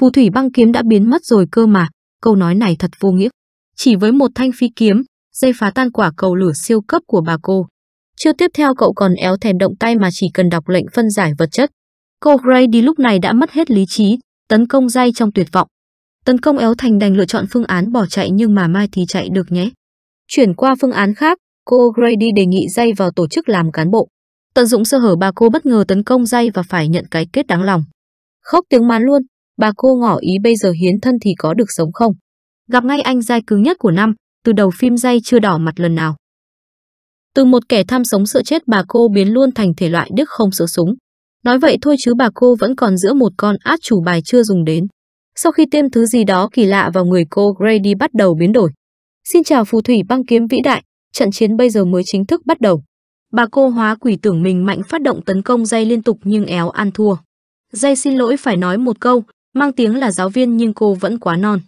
Phù thủy băng kiếm đã biến mất rồi cơ mà, câu nói này thật vô nghĩa. Chỉ với một thanh phi kiếm, dây phá tan quả cầu lửa siêu cấp của bà cô. Chưa tiếp theo cậu còn éo thèm động tay mà chỉ cần đọc lệnh phân giải vật chất. Cô Gray đi lúc này đã mất hết lý trí, tấn công dây trong tuyệt vọng. Tấn công éo thành đành lựa chọn phương án bỏ chạy nhưng mà mai thì chạy được nhé. Chuyển qua phương án khác, cô Gray đi đề nghị dây vào tổ chức làm cán bộ. Tận dụng sơ hở bà cô bất ngờ tấn công dây và phải nhận cái kết đáng lòng. Khóc tiếng mán luôn, bà cô ngỏ ý bây giờ hiến thân thì có được sống không. Gặp ngay anh dai cứng nhất của năm, từ đầu phim dây chưa đỏ mặt lần nào. Từ một kẻ tham sống sợ chết bà cô biến luôn thành thể loại đức không sợ súng. Nói vậy thôi chứ bà cô vẫn còn giữa một con át chủ bài chưa dùng đến. Sau khi tiêm thứ gì đó kỳ lạ vào người cô, Grady bắt đầu biến đổi. Xin chào phù thủy băng kiếm vĩ đại, trận chiến bây giờ mới chính thức bắt đầu. Bà cô hóa quỷ tưởng mình mạnh phát động tấn công dây liên tục nhưng éo ăn thua. Dây xin lỗi phải nói một câu, mang tiếng là giáo viên nhưng cô vẫn quá non.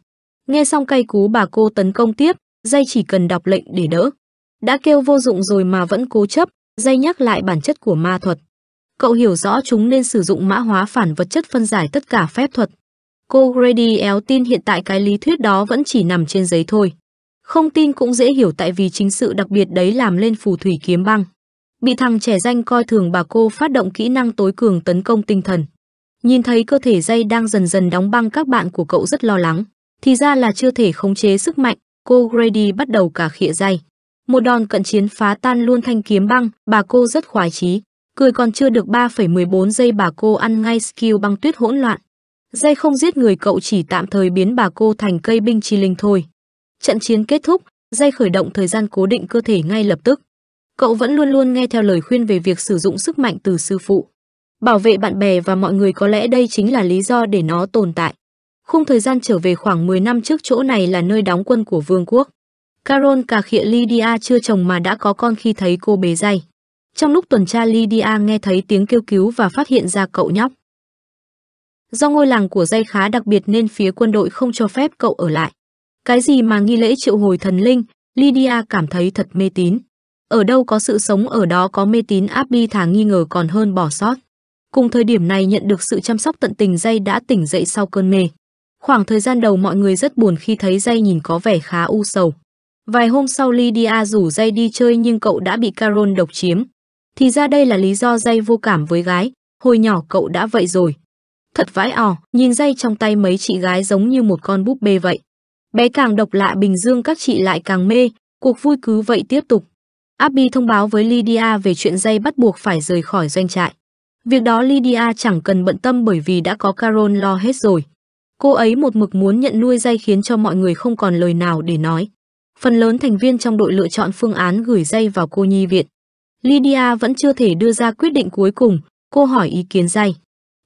Nghe xong cay cú bà cô tấn công tiếp, dây chỉ cần đọc lệnh để đỡ. Đã kêu vô dụng rồi mà vẫn cố chấp, dây nhắc lại bản chất của ma thuật. Cậu hiểu rõ chúng nên sử dụng mã hóa phản vật chất phân giải tất cả phép thuật. Cô Grady éo tin hiện tại cái lý thuyết đó vẫn chỉ nằm trên giấy thôi. Không tin cũng dễ hiểu tại vì chính sự đặc biệt đấy làm lên phù thủy kiếm băng. Bị thằng trẻ danh coi thường bà cô phát động kỹ năng tối cường tấn công tinh thần. Nhìn thấy cơ thể dây đang dần dần đóng băng các bạn của cậu rất lo lắng. Thì ra là chưa thể khống chế sức mạnh, cô Grady bắt đầu cả khịa dây một đòn cận chiến phá tan luôn thanh kiếm băng, bà cô rất khoái chí. Cười còn chưa được 3,14 giây bà cô ăn ngay skill băng tuyết hỗn loạn. Dây không giết người cậu chỉ tạm thời biến bà cô thành cây binh chi linh thôi. Trận chiến kết thúc, dây khởi động thời gian cố định cơ thể ngay lập tức. Cậu vẫn luôn luôn nghe theo lời khuyên về việc sử dụng sức mạnh từ sư phụ. Bảo vệ bạn bè và mọi người có lẽ đây chính là lý do để nó tồn tại. Khung thời gian trở về khoảng 10 năm trước chỗ này là nơi đóng quân của vương quốc. Carol cà khịa Lydia chưa chồng mà đã có con khi thấy cô bế dây. Trong lúc tuần tra Lydia nghe thấy tiếng kêu cứu và phát hiện ra cậu nhóc. Do ngôi làng của dây khá đặc biệt nên phía quân đội không cho phép cậu ở lại. Cái gì mà nghi lễ triệu hồi thần linh, Lydia cảm thấy thật mê tín. Ở đâu có sự sống ở đó có mê tín Abby thà nghi ngờ còn hơn bỏ sót. Cùng thời điểm này nhận được sự chăm sóc tận tình dây đã tỉnh dậy sau cơn mê. Khoảng thời gian đầu mọi người rất buồn khi thấy dây nhìn có vẻ khá u sầu. Vài hôm sau Lydia rủ dây đi chơi nhưng cậu đã bị Carol độc chiếm. Thì ra đây là lý do dây vô cảm với gái, hồi nhỏ cậu đã vậy rồi. Thật vãi ỏ, nhìn dây trong tay mấy chị gái giống như một con búp bê vậy. Bé càng độc lạ Bình Dương các chị lại càng mê, cuộc vui cứ vậy tiếp tục. Abby thông báo với Lydia về chuyện dây bắt buộc phải rời khỏi doanh trại. Việc đó Lydia chẳng cần bận tâm bởi vì đã có Carol lo hết rồi. Cô ấy một mực muốn nhận nuôi dây khiến cho mọi người không còn lời nào để nói. Phần lớn thành viên trong đội lựa chọn phương án gửi dây vào cô nhi viện. Lydia vẫn chưa thể đưa ra quyết định cuối cùng, cô hỏi ý kiến dây.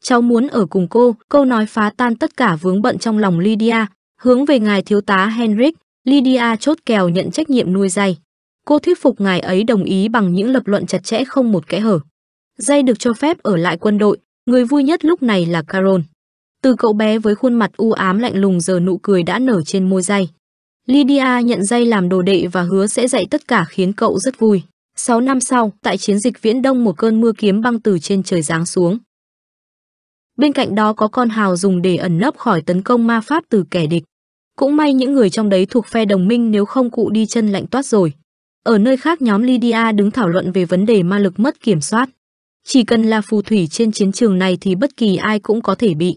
Cháu muốn ở cùng cô, câu nói phá tan tất cả vướng bận trong lòng Lydia, hướng về ngài thiếu tá Henrik, Lydia chốt kèo nhận trách nhiệm nuôi dây. Cô thuyết phục ngài ấy đồng ý bằng những lập luận chặt chẽ không một kẽ hở. Dây được cho phép ở lại quân đội, người vui nhất lúc này là Carol. Từ cậu bé với khuôn mặt u ám lạnh lùng giờ nụ cười đã nở trên môi dây. Lydia nhận dây làm đồ đệ và hứa sẽ dạy tất cả khiến cậu rất vui. 6 năm sau, tại chiến dịch Viễn Đông một cơn mưa kiếm băng từ trên trời giáng xuống. Bên cạnh đó có con hào dùng để ẩn nấp khỏi tấn công ma pháp từ kẻ địch. Cũng may những người trong đấy thuộc phe đồng minh nếu không cụ đi chân lạnh toát rồi. Ở nơi khác nhóm Lydia đứng thảo luận về vấn đề ma lực mất kiểm soát. Chỉ cần là phù thủy trên chiến trường này thì bất kỳ ai cũng có thể bị.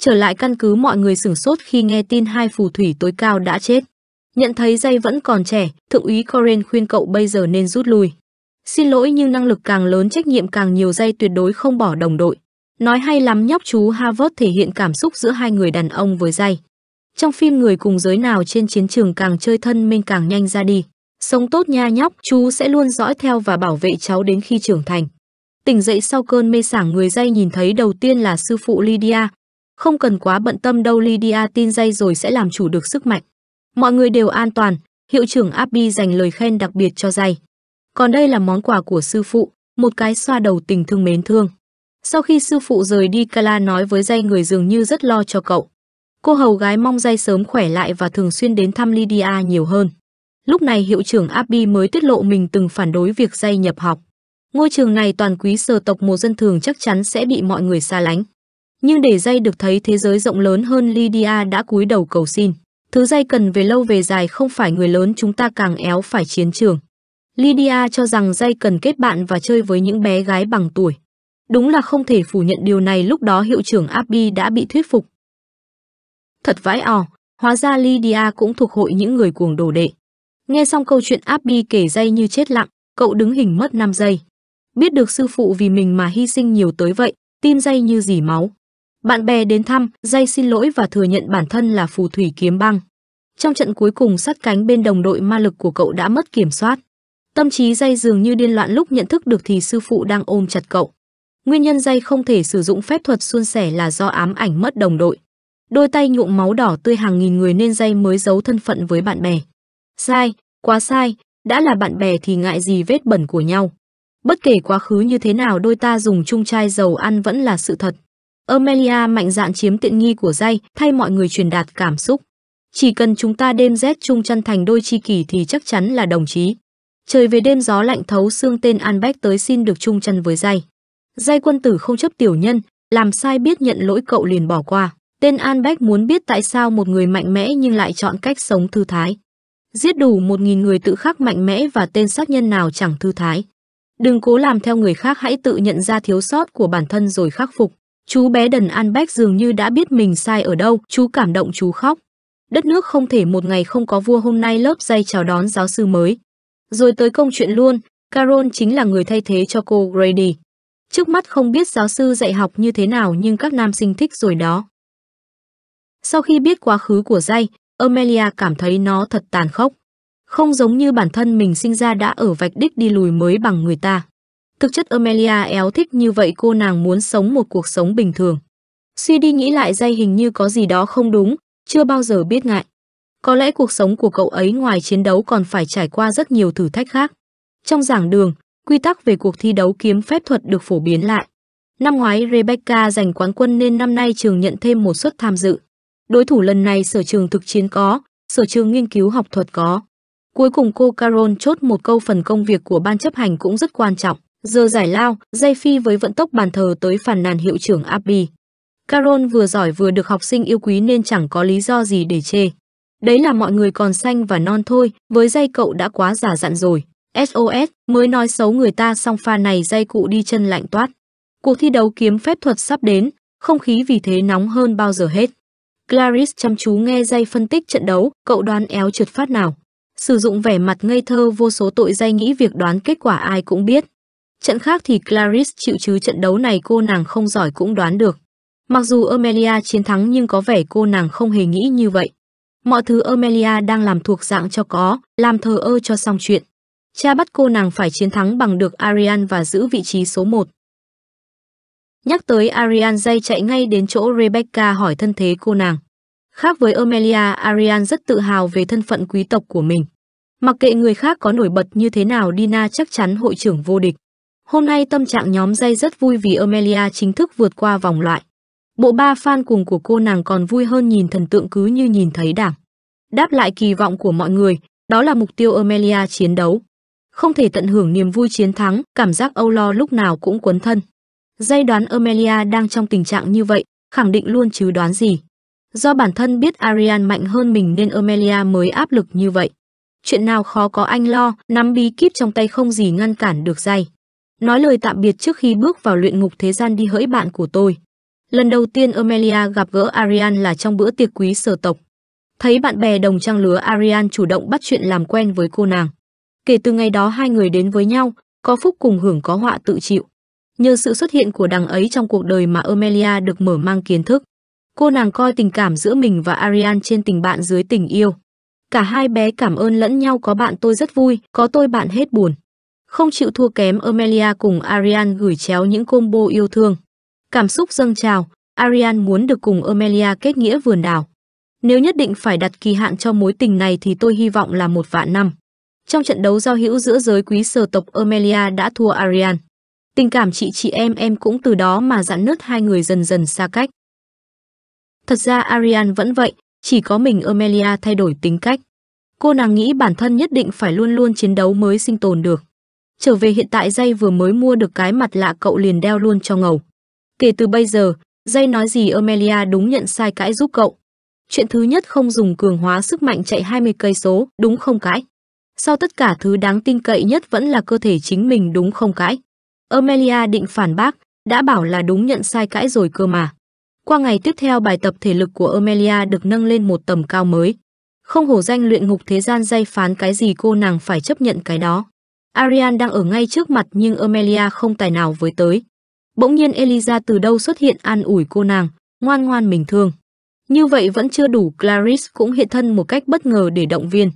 Trở lại căn cứ mọi người sửng sốt khi nghe tin hai phù thủy tối cao đã chết. Nhận thấy dây vẫn còn trẻ, thượng úy corin khuyên cậu bây giờ nên rút lui. Xin lỗi nhưng năng lực càng lớn trách nhiệm càng nhiều dây tuyệt đối không bỏ đồng đội. Nói hay lắm nhóc chú Harvard thể hiện cảm xúc giữa hai người đàn ông với dây. Trong phim người cùng giới nào trên chiến trường càng chơi thân mình càng nhanh ra đi. Sống tốt nha nhóc, chú sẽ luôn dõi theo và bảo vệ cháu đến khi trưởng thành. Tỉnh dậy sau cơn mê sảng người dây nhìn thấy đầu tiên là sư phụ Lydia. Không cần quá bận tâm đâu Lydia tin dây rồi sẽ làm chủ được sức mạnh. Mọi người đều an toàn, hiệu trưởng Abby dành lời khen đặc biệt cho dày. Còn đây là món quà của sư phụ, một cái xoa đầu tình thương mến thương. Sau khi sư phụ rời đi, Kala nói với dây người dường như rất lo cho cậu. Cô hầu gái mong dây sớm khỏe lại và thường xuyên đến thăm Lydia nhiều hơn. Lúc này hiệu trưởng Abby mới tiết lộ mình từng phản đối việc dây nhập học. Ngôi trường này toàn quý sơ tộc một dân thường chắc chắn sẽ bị mọi người xa lánh. Nhưng để dây được thấy thế giới rộng lớn hơn Lydia đã cúi đầu cầu xin. Thứ dây cần về lâu về dài không phải người lớn chúng ta càng éo phải chiến trường. Lydia cho rằng dây cần kết bạn và chơi với những bé gái bằng tuổi. Đúng là không thể phủ nhận điều này lúc đó hiệu trưởng Abby đã bị thuyết phục. Thật vãi ò, hóa ra Lydia cũng thuộc hội những người cuồng đồ đệ. Nghe xong câu chuyện Abby kể dây như chết lặng, cậu đứng hình mất 5 giây. Biết được sư phụ vì mình mà hy sinh nhiều tới vậy, tim dây như dỉ máu. Bạn bè đến thăm, dây xin lỗi và thừa nhận bản thân là phù thủy kiếm băng. Trong trận cuối cùng sát cánh bên đồng đội ma lực của cậu đã mất kiểm soát. Tâm trí dây dường như điên loạn lúc nhận thức được thì sư phụ đang ôm chặt cậu. Nguyên nhân dây không thể sử dụng phép thuật suôn sẻ là do ám ảnh mất đồng đội. Đôi tay nhuộm máu đỏ tươi hàng nghìn người nên dây mới giấu thân phận với bạn bè. Sai, quá sai, đã là bạn bè thì ngại gì vết bẩn của nhau. Bất kể quá khứ như thế nào đôi ta dùng chung chai dầu ăn vẫn là sự thật. Amelia mạnh dạn chiếm tiện nghi của dây, thay mọi người truyền đạt cảm xúc. Chỉ cần chúng ta đêm rét chung chăn thành đôi chi kỷ thì chắc chắn là đồng chí. Trời về đêm gió lạnh thấu xương tên Anbeck tới xin được chung chăn với dây. Dây quân tử không chấp tiểu nhân, làm sai biết nhận lỗi cậu liền bỏ qua. Tên Anbeck muốn biết tại sao một người mạnh mẽ nhưng lại chọn cách sống thư thái. Giết đủ một nghìn người tự khắc mạnh mẽ và tên sát nhân nào chẳng thư thái. Đừng cố làm theo người khác hãy tự nhận ra thiếu sót của bản thân rồi khắc phục. Chú bé Đần An Bách dường như đã biết mình sai ở đâu, chú cảm động chú khóc. Đất nước không thể một ngày không có vua hôm nay lớp dây chào đón giáo sư mới. Rồi tới công chuyện luôn, Carol chính là người thay thế cho cô Grady. Trước mắt không biết giáo sư dạy học như thế nào nhưng các nam sinh thích rồi đó. Sau khi biết quá khứ của dây, Amelia cảm thấy nó thật tàn khốc. Không giống như bản thân mình sinh ra đã ở vạch đích đi lùi mới bằng người ta. Thực chất Amelia éo thích như vậy cô nàng muốn sống một cuộc sống bình thường. Suy đi nghĩ lại dây hình như có gì đó không đúng, chưa bao giờ biết ngại. Có lẽ cuộc sống của cậu ấy ngoài chiến đấu còn phải trải qua rất nhiều thử thách khác. Trong giảng đường, quy tắc về cuộc thi đấu kiếm phép thuật được phổ biến lại. Năm ngoái Rebecca giành quán quân nên năm nay trường nhận thêm một suất tham dự. Đối thủ lần này sở trường thực chiến có, sở trường nghiên cứu học thuật có. Cuối cùng cô Carol chốt một câu phần công việc của ban chấp hành cũng rất quan trọng. Giờ giải lao, dây phi với vận tốc bàn thờ tới phản nàn hiệu trưởng Abby. Carol vừa giỏi vừa được học sinh yêu quý nên chẳng có lý do gì để chê. Đấy là mọi người còn xanh và non thôi, với dây cậu đã quá giả dặn rồi. SOS, mới nói xấu người ta xong pha này dây cụ đi chân lạnh toát. Cuộc thi đấu kiếm phép thuật sắp đến, không khí vì thế nóng hơn bao giờ hết. Clarice chăm chú nghe dây phân tích trận đấu, cậu đoán éo trượt phát nào. Sử dụng vẻ mặt ngây thơ vô số tội dây nghĩ việc đoán kết quả ai cũng biết. Trận khác thì Clarice chịu chứ trận đấu này cô nàng không giỏi cũng đoán được. Mặc dù Amelia chiến thắng nhưng có vẻ cô nàng không hề nghĩ như vậy. Mọi thứ Amelia đang làm thuộc dạng cho có, làm thờ ơ cho xong chuyện. Cha bắt cô nàng phải chiến thắng bằng được Arian và giữ vị trí số 1. Nhắc tới Arian dây chạy ngay đến chỗ Rebecca hỏi thân thế cô nàng. Khác với Amelia, Arian rất tự hào về thân phận quý tộc của mình. Mặc kệ người khác có nổi bật như thế nào Dina chắc chắn hội trưởng vô địch. Hôm nay tâm trạng nhóm dây rất vui vì Amelia chính thức vượt qua vòng loại. Bộ ba fan cùng của cô nàng còn vui hơn nhìn thần tượng cứ như nhìn thấy đảng. Đáp lại kỳ vọng của mọi người, đó là mục tiêu Amelia chiến đấu. Không thể tận hưởng niềm vui chiến thắng, cảm giác âu lo lúc nào cũng quấn thân. Dây đoán Amelia đang trong tình trạng như vậy, khẳng định luôn chứ đoán gì. Do bản thân biết Arian mạnh hơn mình nên Amelia mới áp lực như vậy. Chuyện nào khó có anh lo, nắm bí kíp trong tay không gì ngăn cản được dây. Nói lời tạm biệt trước khi bước vào luyện ngục thế gian đi hỡi bạn của tôi. Lần đầu tiên Amelia gặp gỡ Arian là trong bữa tiệc quý sở tộc. Thấy bạn bè đồng trang lứa Arian chủ động bắt chuyện làm quen với cô nàng. Kể từ ngày đó hai người đến với nhau, có phúc cùng hưởng có họa tự chịu. Nhờ sự xuất hiện của đằng ấy trong cuộc đời mà Amelia được mở mang kiến thức. Cô nàng coi tình cảm giữa mình và Arian trên tình bạn dưới tình yêu. Cả hai bé cảm ơn lẫn nhau có bạn tôi rất vui, có tôi bạn hết buồn. Không chịu thua kém Amelia cùng Arian gửi chéo những combo yêu thương. Cảm xúc dâng trào, Arian muốn được cùng Amelia kết nghĩa vườn đảo. Nếu nhất định phải đặt kỳ hạn cho mối tình này thì tôi hy vọng là một vạn năm. Trong trận đấu giao hữu giữa giới quý sở tộc Amelia đã thua Arian. Tình cảm chị chị em em cũng từ đó mà dạn nứt hai người dần dần xa cách. Thật ra Arian vẫn vậy, chỉ có mình Amelia thay đổi tính cách. Cô nàng nghĩ bản thân nhất định phải luôn luôn chiến đấu mới sinh tồn được. Trở về hiện tại dây vừa mới mua được cái mặt lạ cậu liền đeo luôn cho ngầu. Kể từ bây giờ, dây nói gì Amelia đúng nhận sai cãi giúp cậu. Chuyện thứ nhất không dùng cường hóa sức mạnh chạy 20 cây số, đúng không cãi? Sau tất cả thứ đáng tin cậy nhất vẫn là cơ thể chính mình đúng không cãi? Amelia định phản bác, đã bảo là đúng nhận sai cãi rồi cơ mà. Qua ngày tiếp theo bài tập thể lực của Amelia được nâng lên một tầm cao mới. Không hổ danh luyện ngục thế gian dây phán cái gì cô nàng phải chấp nhận cái đó. Arian đang ở ngay trước mặt nhưng Amelia không tài nào với tới. Bỗng nhiên Eliza từ đâu xuất hiện an ủi cô nàng, ngoan ngoan mình thương. Như vậy vẫn chưa đủ Clarice cũng hiện thân một cách bất ngờ để động viên.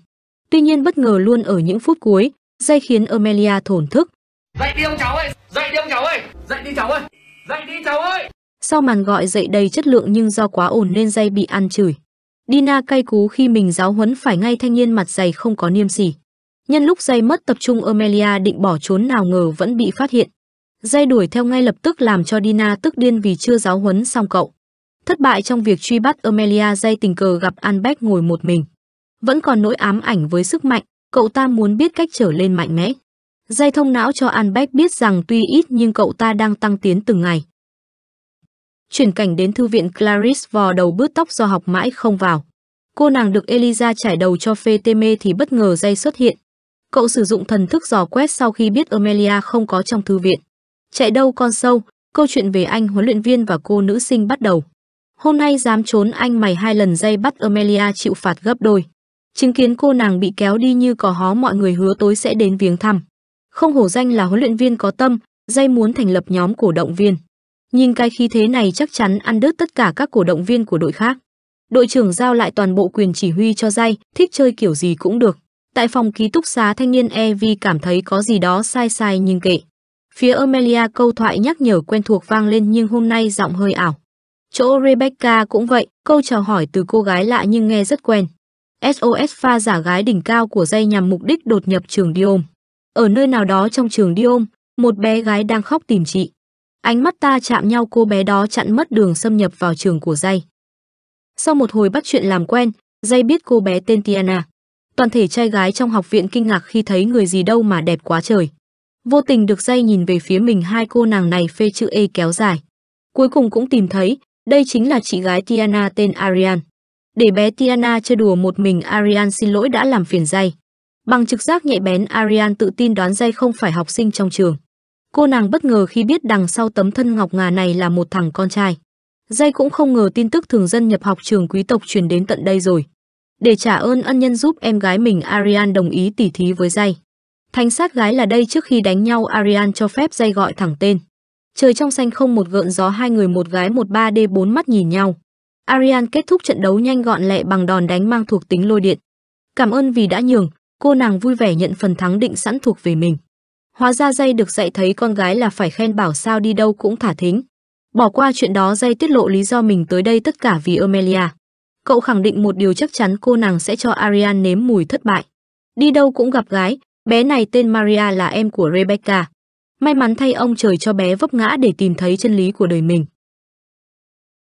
Tuy nhiên bất ngờ luôn ở những phút cuối, dây khiến Amelia thổn thức. Dậy đi ông cháu ơi, dậy đi ông cháu ơi, dậy đi cháu ơi, dậy đi cháu ơi. Sau màn gọi dậy đầy chất lượng nhưng do quá ổn nên dây bị ăn chửi. Dina cay cú khi mình giáo huấn phải ngay thanh niên mặt dày không có niêm sỉ. Nhân lúc dây mất tập trung Amelia định bỏ trốn nào ngờ vẫn bị phát hiện. Dây đuổi theo ngay lập tức làm cho Dina tức điên vì chưa giáo huấn xong cậu. Thất bại trong việc truy bắt Amelia dây tình cờ gặp Albert ngồi một mình. Vẫn còn nỗi ám ảnh với sức mạnh, cậu ta muốn biết cách trở lên mạnh mẽ. Dây thông não cho Albert biết rằng tuy ít nhưng cậu ta đang tăng tiến từng ngày. Chuyển cảnh đến thư viện Clarice vò đầu bứt tóc do học mãi không vào. Cô nàng được Eliza trải đầu cho phê tê mê thì bất ngờ dây xuất hiện, Cậu sử dụng thần thức dò quét sau khi biết Amelia không có trong thư viện. Chạy đâu con sâu, câu chuyện về anh huấn luyện viên và cô nữ sinh bắt đầu. Hôm nay dám trốn anh mày hai lần dây bắt Amelia chịu phạt gấp đôi. Chứng kiến cô nàng bị kéo đi như cò hó mọi người hứa tối sẽ đến viếng thăm. Không hổ danh là huấn luyện viên có tâm, dây muốn thành lập nhóm cổ động viên. Nhìn cái khí thế này chắc chắn ăn đứt tất cả các cổ động viên của đội khác. Đội trưởng giao lại toàn bộ quyền chỉ huy cho dây, thích chơi kiểu gì cũng được. Tại phòng ký túc xá thanh niên Evi cảm thấy có gì đó sai sai nhưng kệ. Phía Amelia câu thoại nhắc nhở quen thuộc vang lên nhưng hôm nay giọng hơi ảo. Chỗ Rebecca cũng vậy, câu chào hỏi từ cô gái lạ nhưng nghe rất quen. SOS pha giả gái đỉnh cao của dây nhằm mục đích đột nhập trường Diom. Ở nơi nào đó trong trường Diom, một bé gái đang khóc tìm chị. Ánh mắt ta chạm nhau cô bé đó chặn mất đường xâm nhập vào trường của dây. Sau một hồi bắt chuyện làm quen, dây biết cô bé tên Tiana. Toàn thể trai gái trong học viện kinh ngạc khi thấy người gì đâu mà đẹp quá trời. Vô tình được dây nhìn về phía mình hai cô nàng này phê chữ E kéo dài. Cuối cùng cũng tìm thấy, đây chính là chị gái Tiana tên Arian. Để bé Tiana chơi đùa một mình Arian xin lỗi đã làm phiền dây. Bằng trực giác nhạy bén Arian tự tin đoán dây không phải học sinh trong trường. Cô nàng bất ngờ khi biết đằng sau tấm thân ngọc ngà này là một thằng con trai. Dây cũng không ngờ tin tức thường dân nhập học trường quý tộc truyền đến tận đây rồi. Để trả ơn ân nhân giúp em gái mình Arian đồng ý tỉ thí với dây. Thánh sát gái là đây trước khi đánh nhau Arian cho phép dây gọi thẳng tên. Trời trong xanh không một gợn gió hai người một gái một ba d bốn mắt nhìn nhau. Arian kết thúc trận đấu nhanh gọn lẹ bằng đòn đánh mang thuộc tính lôi điện. Cảm ơn vì đã nhường, cô nàng vui vẻ nhận phần thắng định sẵn thuộc về mình. Hóa ra dây được dạy thấy con gái là phải khen bảo sao đi đâu cũng thả thính. Bỏ qua chuyện đó dây tiết lộ lý do mình tới đây tất cả vì Amelia. Cậu khẳng định một điều chắc chắn cô nàng sẽ cho Arian nếm mùi thất bại. Đi đâu cũng gặp gái, bé này tên Maria là em của Rebecca. May mắn thay ông trời cho bé vấp ngã để tìm thấy chân lý của đời mình.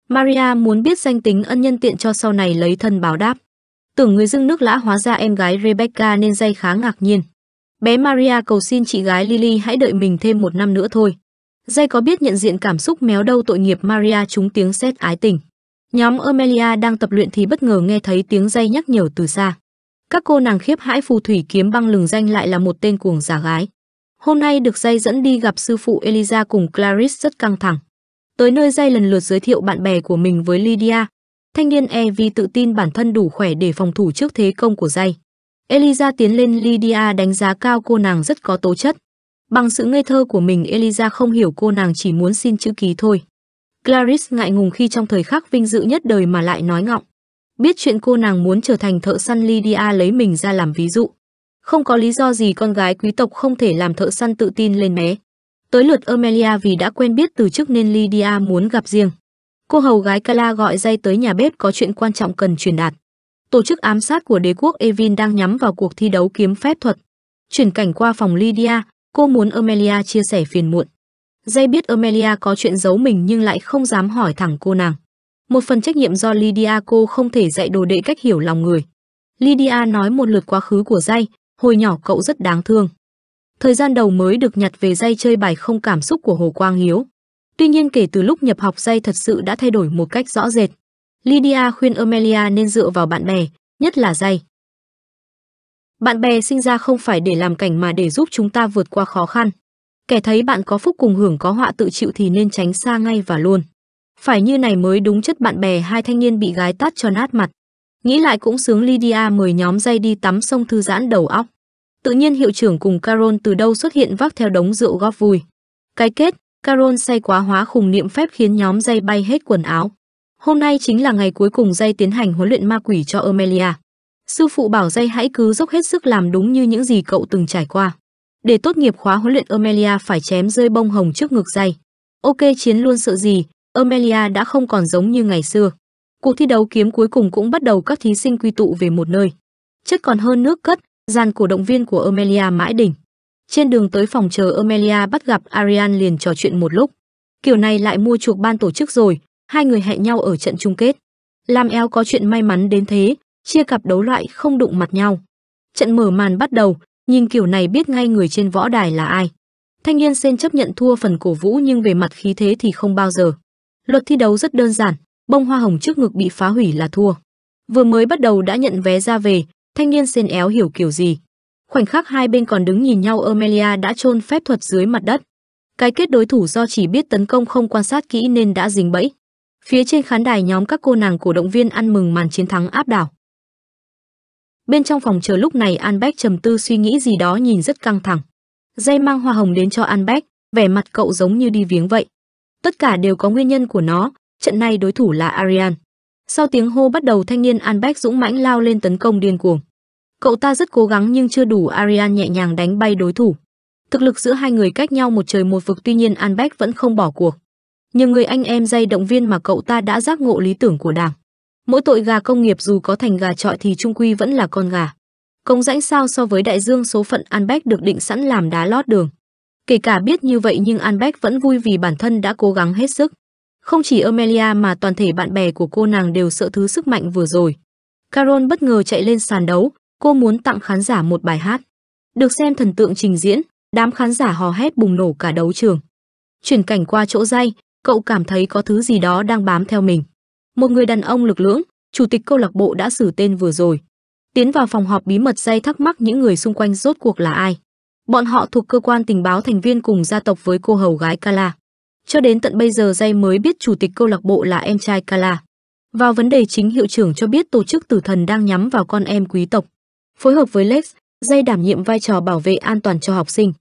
Maria muốn biết danh tính ân nhân tiện cho sau này lấy thân báo đáp. Tưởng người dưng nước lã hóa ra em gái Rebecca nên dây khá ngạc nhiên. Bé Maria cầu xin chị gái Lily hãy đợi mình thêm một năm nữa thôi. Dây có biết nhận diện cảm xúc méo đâu tội nghiệp Maria chúng tiếng xét ái tình. Nhóm Amelia đang tập luyện thì bất ngờ nghe thấy tiếng dây nhắc nhở từ xa. Các cô nàng khiếp hãi phù thủy kiếm băng lừng danh lại là một tên cuồng giả gái. Hôm nay được dây dẫn đi gặp sư phụ Eliza cùng Clarice rất căng thẳng. Tới nơi dây lần lượt giới thiệu bạn bè của mình với Lydia. Thanh niên Evie tự tin bản thân đủ khỏe để phòng thủ trước thế công của dây. Eliza tiến lên Lydia đánh giá cao cô nàng rất có tố chất. Bằng sự ngây thơ của mình Eliza không hiểu cô nàng chỉ muốn xin chữ ký thôi. Clarice ngại ngùng khi trong thời khắc vinh dự nhất đời mà lại nói ngọng. Biết chuyện cô nàng muốn trở thành thợ săn Lydia lấy mình ra làm ví dụ. Không có lý do gì con gái quý tộc không thể làm thợ săn tự tin lên mé. Tới lượt Amelia vì đã quen biết từ trước nên Lydia muốn gặp riêng. Cô hầu gái Cala gọi dây tới nhà bếp có chuyện quan trọng cần truyền đạt. Tổ chức ám sát của đế quốc Evin đang nhắm vào cuộc thi đấu kiếm phép thuật. Chuyển cảnh qua phòng Lydia, cô muốn Amelia chia sẻ phiền muộn. Dây biết Amelia có chuyện giấu mình nhưng lại không dám hỏi thẳng cô nàng. Một phần trách nhiệm do Lydia cô không thể dạy đồ đệ cách hiểu lòng người. Lydia nói một lượt quá khứ của dây, hồi nhỏ cậu rất đáng thương. Thời gian đầu mới được nhặt về dây chơi bài không cảm xúc của Hồ Quang Hiếu. Tuy nhiên kể từ lúc nhập học dây thật sự đã thay đổi một cách rõ rệt. Lydia khuyên Amelia nên dựa vào bạn bè, nhất là dây. Bạn bè sinh ra không phải để làm cảnh mà để giúp chúng ta vượt qua khó khăn. Kẻ thấy bạn có phúc cùng hưởng có họa tự chịu thì nên tránh xa ngay và luôn. Phải như này mới đúng chất bạn bè hai thanh niên bị gái tát cho nát mặt. Nghĩ lại cũng sướng Lydia mời nhóm dây đi tắm sông thư giãn đầu óc. Tự nhiên hiệu trưởng cùng Carol từ đâu xuất hiện vác theo đống rượu góp vui. Cái kết, Carol say quá hóa khùng niệm phép khiến nhóm dây bay hết quần áo. Hôm nay chính là ngày cuối cùng dây tiến hành huấn luyện ma quỷ cho Amelia. Sư phụ bảo dây hãy cứ dốc hết sức làm đúng như những gì cậu từng trải qua. Để tốt nghiệp khóa huấn luyện Amelia phải chém rơi bông hồng trước ngực dây. Ok chiến luôn sợ gì, Amelia đã không còn giống như ngày xưa. Cuộc thi đấu kiếm cuối cùng cũng bắt đầu các thí sinh quy tụ về một nơi. Chất còn hơn nước cất, gian cổ động viên của Amelia mãi đỉnh. Trên đường tới phòng chờ Amelia bắt gặp Arian liền trò chuyện một lúc. Kiểu này lại mua chuộc ban tổ chức rồi, hai người hẹn nhau ở trận chung kết. Lam eo có chuyện may mắn đến thế, chia cặp đấu loại không đụng mặt nhau. Trận mở màn bắt đầu, Nhìn kiểu này biết ngay người trên võ đài là ai. Thanh niên Sen chấp nhận thua phần cổ vũ nhưng về mặt khí thế thì không bao giờ. Luật thi đấu rất đơn giản, bông hoa hồng trước ngực bị phá hủy là thua. Vừa mới bắt đầu đã nhận vé ra về, thanh niên sen éo hiểu kiểu gì. Khoảnh khắc hai bên còn đứng nhìn nhau Amelia đã chôn phép thuật dưới mặt đất. Cái kết đối thủ do chỉ biết tấn công không quan sát kỹ nên đã dính bẫy. Phía trên khán đài nhóm các cô nàng cổ động viên ăn mừng màn chiến thắng áp đảo. Bên trong phòng chờ lúc này Albert trầm tư suy nghĩ gì đó nhìn rất căng thẳng. Dây mang hoa hồng đến cho Albert, vẻ mặt cậu giống như đi viếng vậy. Tất cả đều có nguyên nhân của nó, trận này đối thủ là Arian. Sau tiếng hô bắt đầu thanh niên Albert dũng mãnh lao lên tấn công điên cuồng. Cậu ta rất cố gắng nhưng chưa đủ Arian nhẹ nhàng đánh bay đối thủ. Thực lực giữa hai người cách nhau một trời một vực tuy nhiên Albert vẫn không bỏ cuộc. Nhiều người anh em dây động viên mà cậu ta đã giác ngộ lý tưởng của đảng. Mỗi tội gà công nghiệp dù có thành gà trọi thì trung quy vẫn là con gà. công rãnh sao so với đại dương số phận Anbeck được định sẵn làm đá lót đường. Kể cả biết như vậy nhưng Anbeck vẫn vui vì bản thân đã cố gắng hết sức. Không chỉ Amelia mà toàn thể bạn bè của cô nàng đều sợ thứ sức mạnh vừa rồi. Carol bất ngờ chạy lên sàn đấu, cô muốn tặng khán giả một bài hát. Được xem thần tượng trình diễn, đám khán giả hò hét bùng nổ cả đấu trường. Chuyển cảnh qua chỗ dây, cậu cảm thấy có thứ gì đó đang bám theo mình một người đàn ông lực lưỡng, chủ tịch câu lạc bộ đã xử tên vừa rồi. Tiến vào phòng họp bí mật dây thắc mắc những người xung quanh rốt cuộc là ai. Bọn họ thuộc cơ quan tình báo thành viên cùng gia tộc với cô hầu gái Kala. Cho đến tận bây giờ dây mới biết chủ tịch câu lạc bộ là em trai Kala. Vào vấn đề chính hiệu trưởng cho biết tổ chức tử thần đang nhắm vào con em quý tộc. Phối hợp với Lex, dây đảm nhiệm vai trò bảo vệ an toàn cho học sinh.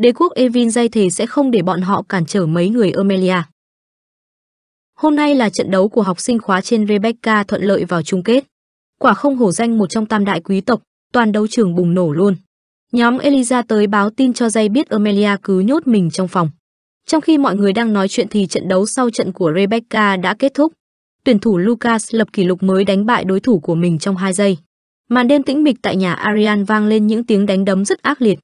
Đế quốc Evin dây thề sẽ không để bọn họ cản trở mấy người Amelia. Hôm nay là trận đấu của học sinh khóa trên Rebecca thuận lợi vào chung kết. Quả không hổ danh một trong tam đại quý tộc, toàn đấu trường bùng nổ luôn. Nhóm Eliza tới báo tin cho dây biết Amelia cứ nhốt mình trong phòng. Trong khi mọi người đang nói chuyện thì trận đấu sau trận của Rebecca đã kết thúc. Tuyển thủ Lucas lập kỷ lục mới đánh bại đối thủ của mình trong 2 giây. Màn đêm tĩnh mịch tại nhà Arian vang lên những tiếng đánh đấm rất ác liệt.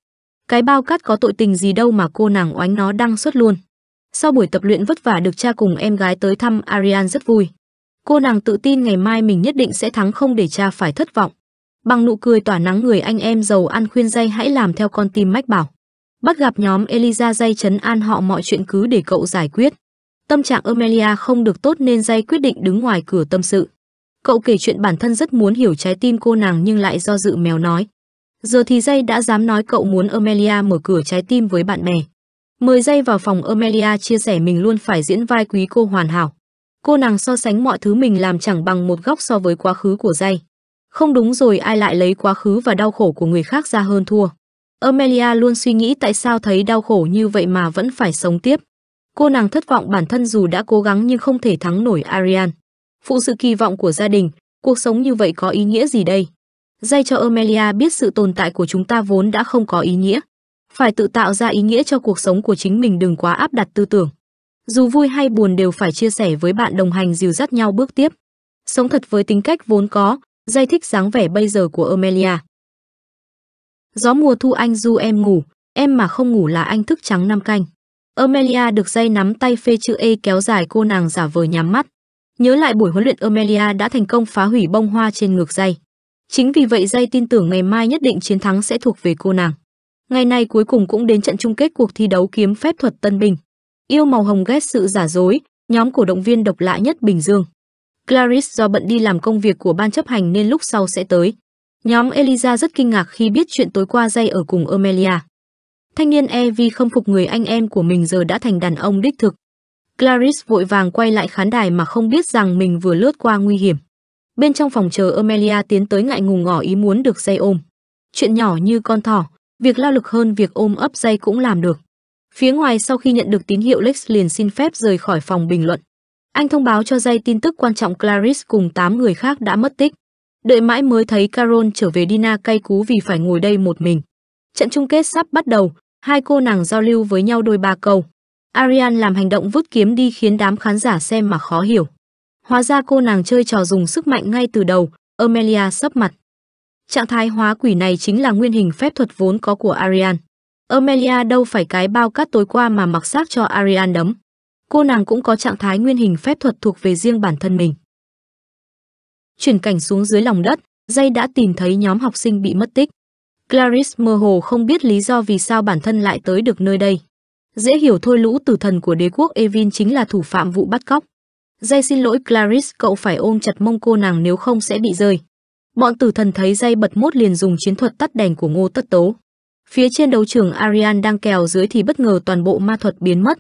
Cái bao cát có tội tình gì đâu mà cô nàng oánh nó đăng xuất luôn. Sau buổi tập luyện vất vả được cha cùng em gái tới thăm, Arian rất vui. Cô nàng tự tin ngày mai mình nhất định sẽ thắng không để cha phải thất vọng. Bằng nụ cười tỏa nắng người anh em giàu ăn khuyên dây hãy làm theo con tim mách bảo. Bắt gặp nhóm Eliza dây chấn an họ mọi chuyện cứ để cậu giải quyết. Tâm trạng Amelia không được tốt nên dây quyết định đứng ngoài cửa tâm sự. Cậu kể chuyện bản thân rất muốn hiểu trái tim cô nàng nhưng lại do dự mèo nói. Giờ thì dây đã dám nói cậu muốn Amelia mở cửa trái tim với bạn bè. Mười giây vào phòng Amelia chia sẻ mình luôn phải diễn vai quý cô hoàn hảo. Cô nàng so sánh mọi thứ mình làm chẳng bằng một góc so với quá khứ của dây. Không đúng rồi ai lại lấy quá khứ và đau khổ của người khác ra hơn thua. Amelia luôn suy nghĩ tại sao thấy đau khổ như vậy mà vẫn phải sống tiếp. Cô nàng thất vọng bản thân dù đã cố gắng nhưng không thể thắng nổi Arian. Phụ sự kỳ vọng của gia đình, cuộc sống như vậy có ý nghĩa gì đây? Dây cho Amelia biết sự tồn tại của chúng ta vốn đã không có ý nghĩa phải tự tạo ra ý nghĩa cho cuộc sống của chính mình đừng quá áp đặt tư tưởng. Dù vui hay buồn đều phải chia sẻ với bạn đồng hành dìu dắt nhau bước tiếp. Sống thật với tính cách vốn có, dây thích dáng vẻ bây giờ của Amelia. Gió mùa thu anh du em ngủ, em mà không ngủ là anh thức trắng năm canh. Amelia được dây nắm tay phê chữ E kéo dài cô nàng giả vờ nhắm mắt. Nhớ lại buổi huấn luyện Amelia đã thành công phá hủy bông hoa trên ngược dây. Chính vì vậy dây tin tưởng ngày mai nhất định chiến thắng sẽ thuộc về cô nàng. Ngày nay cuối cùng cũng đến trận chung kết cuộc thi đấu kiếm phép thuật Tân Bình. Yêu màu hồng ghét sự giả dối, nhóm cổ động viên độc lạ nhất Bình Dương. Clarice do bận đi làm công việc của ban chấp hành nên lúc sau sẽ tới. Nhóm Eliza rất kinh ngạc khi biết chuyện tối qua dây ở cùng Amelia. Thanh niên evi không phục người anh em của mình giờ đã thành đàn ông đích thực. Clarice vội vàng quay lại khán đài mà không biết rằng mình vừa lướt qua nguy hiểm. Bên trong phòng chờ Amelia tiến tới ngại ngùng ngỏ ý muốn được dây ôm. Chuyện nhỏ như con thỏ, Việc lao lực hơn việc ôm ấp dây cũng làm được. Phía ngoài sau khi nhận được tín hiệu Lex liền xin phép rời khỏi phòng bình luận. Anh thông báo cho dây tin tức quan trọng Clarice cùng 8 người khác đã mất tích. Đợi mãi mới thấy Carol trở về Dina cay cú vì phải ngồi đây một mình. Trận chung kết sắp bắt đầu, hai cô nàng giao lưu với nhau đôi ba câu. Arian làm hành động vứt kiếm đi khiến đám khán giả xem mà khó hiểu. Hóa ra cô nàng chơi trò dùng sức mạnh ngay từ đầu, Amelia sấp mặt. Trạng thái hóa quỷ này chính là nguyên hình phép thuật vốn có của Arian. Amelia đâu phải cái bao cát tối qua mà mặc xác cho Arian đấm. Cô nàng cũng có trạng thái nguyên hình phép thuật thuộc về riêng bản thân mình. Chuyển cảnh xuống dưới lòng đất, Jay đã tìm thấy nhóm học sinh bị mất tích. Clarice mơ hồ không biết lý do vì sao bản thân lại tới được nơi đây. Dễ hiểu thôi lũ tử thần của đế quốc Evin chính là thủ phạm vụ bắt cóc. Jay xin lỗi Clarice, cậu phải ôm chặt mông cô nàng nếu không sẽ bị rơi. Bọn tử thần thấy dây bật mốt liền dùng chiến thuật tắt đèn của Ngô Tất Tố. Phía trên đấu trường Arian đang kèo dưới thì bất ngờ toàn bộ ma thuật biến mất.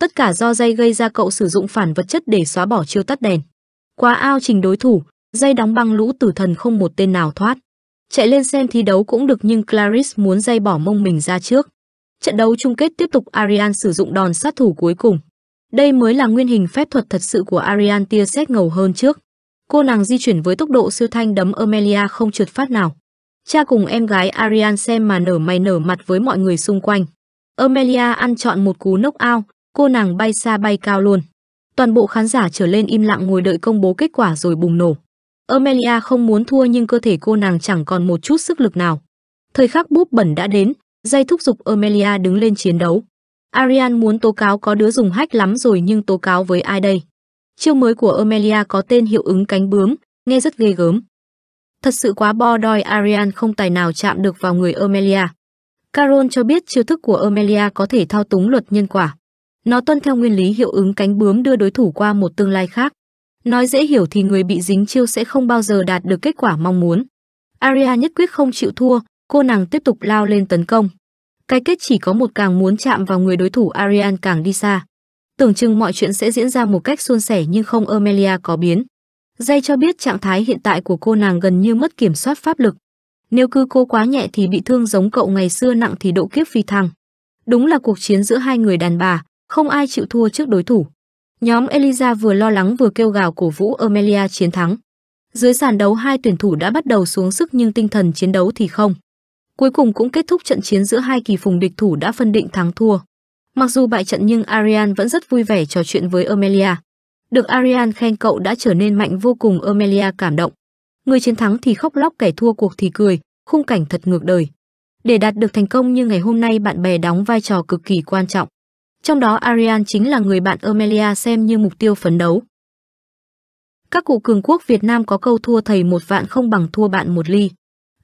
Tất cả do dây gây ra cậu sử dụng phản vật chất để xóa bỏ chiêu tắt đèn. quá ao trình đối thủ, dây đóng băng lũ tử thần không một tên nào thoát. Chạy lên xem thi đấu cũng được nhưng Clarice muốn dây bỏ mông mình ra trước. Trận đấu chung kết tiếp tục Arian sử dụng đòn sát thủ cuối cùng. Đây mới là nguyên hình phép thuật thật sự của Arian tia xét ngầu hơn trước. Cô nàng di chuyển với tốc độ siêu thanh đấm Amelia không trượt phát nào. Cha cùng em gái Arian xem mà nở mày nở mặt với mọi người xung quanh. Amelia ăn chọn một cú nốc ao, cô nàng bay xa bay cao luôn. Toàn bộ khán giả trở lên im lặng ngồi đợi công bố kết quả rồi bùng nổ. Amelia không muốn thua nhưng cơ thể cô nàng chẳng còn một chút sức lực nào. Thời khắc búp bẩn đã đến, dây thúc giục Amelia đứng lên chiến đấu. Arian muốn tố cáo có đứa dùng hách lắm rồi nhưng tố cáo với ai đây? Chiêu mới của Amelia có tên hiệu ứng cánh bướm, nghe rất ghê gớm. Thật sự quá bo đòi Arian không tài nào chạm được vào người Amelia. Carol cho biết chiêu thức của Amelia có thể thao túng luật nhân quả. Nó tuân theo nguyên lý hiệu ứng cánh bướm đưa đối thủ qua một tương lai khác. Nói dễ hiểu thì người bị dính chiêu sẽ không bao giờ đạt được kết quả mong muốn. Aria nhất quyết không chịu thua, cô nàng tiếp tục lao lên tấn công. Cái kết chỉ có một càng muốn chạm vào người đối thủ Arian càng đi xa. Tưởng chừng mọi chuyện sẽ diễn ra một cách suôn sẻ nhưng không Amelia có biến. Jay cho biết trạng thái hiện tại của cô nàng gần như mất kiểm soát pháp lực. Nếu cứ cô quá nhẹ thì bị thương giống cậu ngày xưa nặng thì độ kiếp phi thăng. Đúng là cuộc chiến giữa hai người đàn bà, không ai chịu thua trước đối thủ. Nhóm Eliza vừa lo lắng vừa kêu gào cổ vũ Amelia chiến thắng. Dưới sàn đấu hai tuyển thủ đã bắt đầu xuống sức nhưng tinh thần chiến đấu thì không. Cuối cùng cũng kết thúc trận chiến giữa hai kỳ phùng địch thủ đã phân định thắng thua. Mặc dù bại trận nhưng Arian vẫn rất vui vẻ trò chuyện với Amelia. Được Arian khen cậu đã trở nên mạnh vô cùng Amelia cảm động. Người chiến thắng thì khóc lóc kẻ thua cuộc thì cười, khung cảnh thật ngược đời. Để đạt được thành công như ngày hôm nay bạn bè đóng vai trò cực kỳ quan trọng. Trong đó Arian chính là người bạn Amelia xem như mục tiêu phấn đấu. Các cụ cường quốc Việt Nam có câu thua thầy một vạn không bằng thua bạn một ly.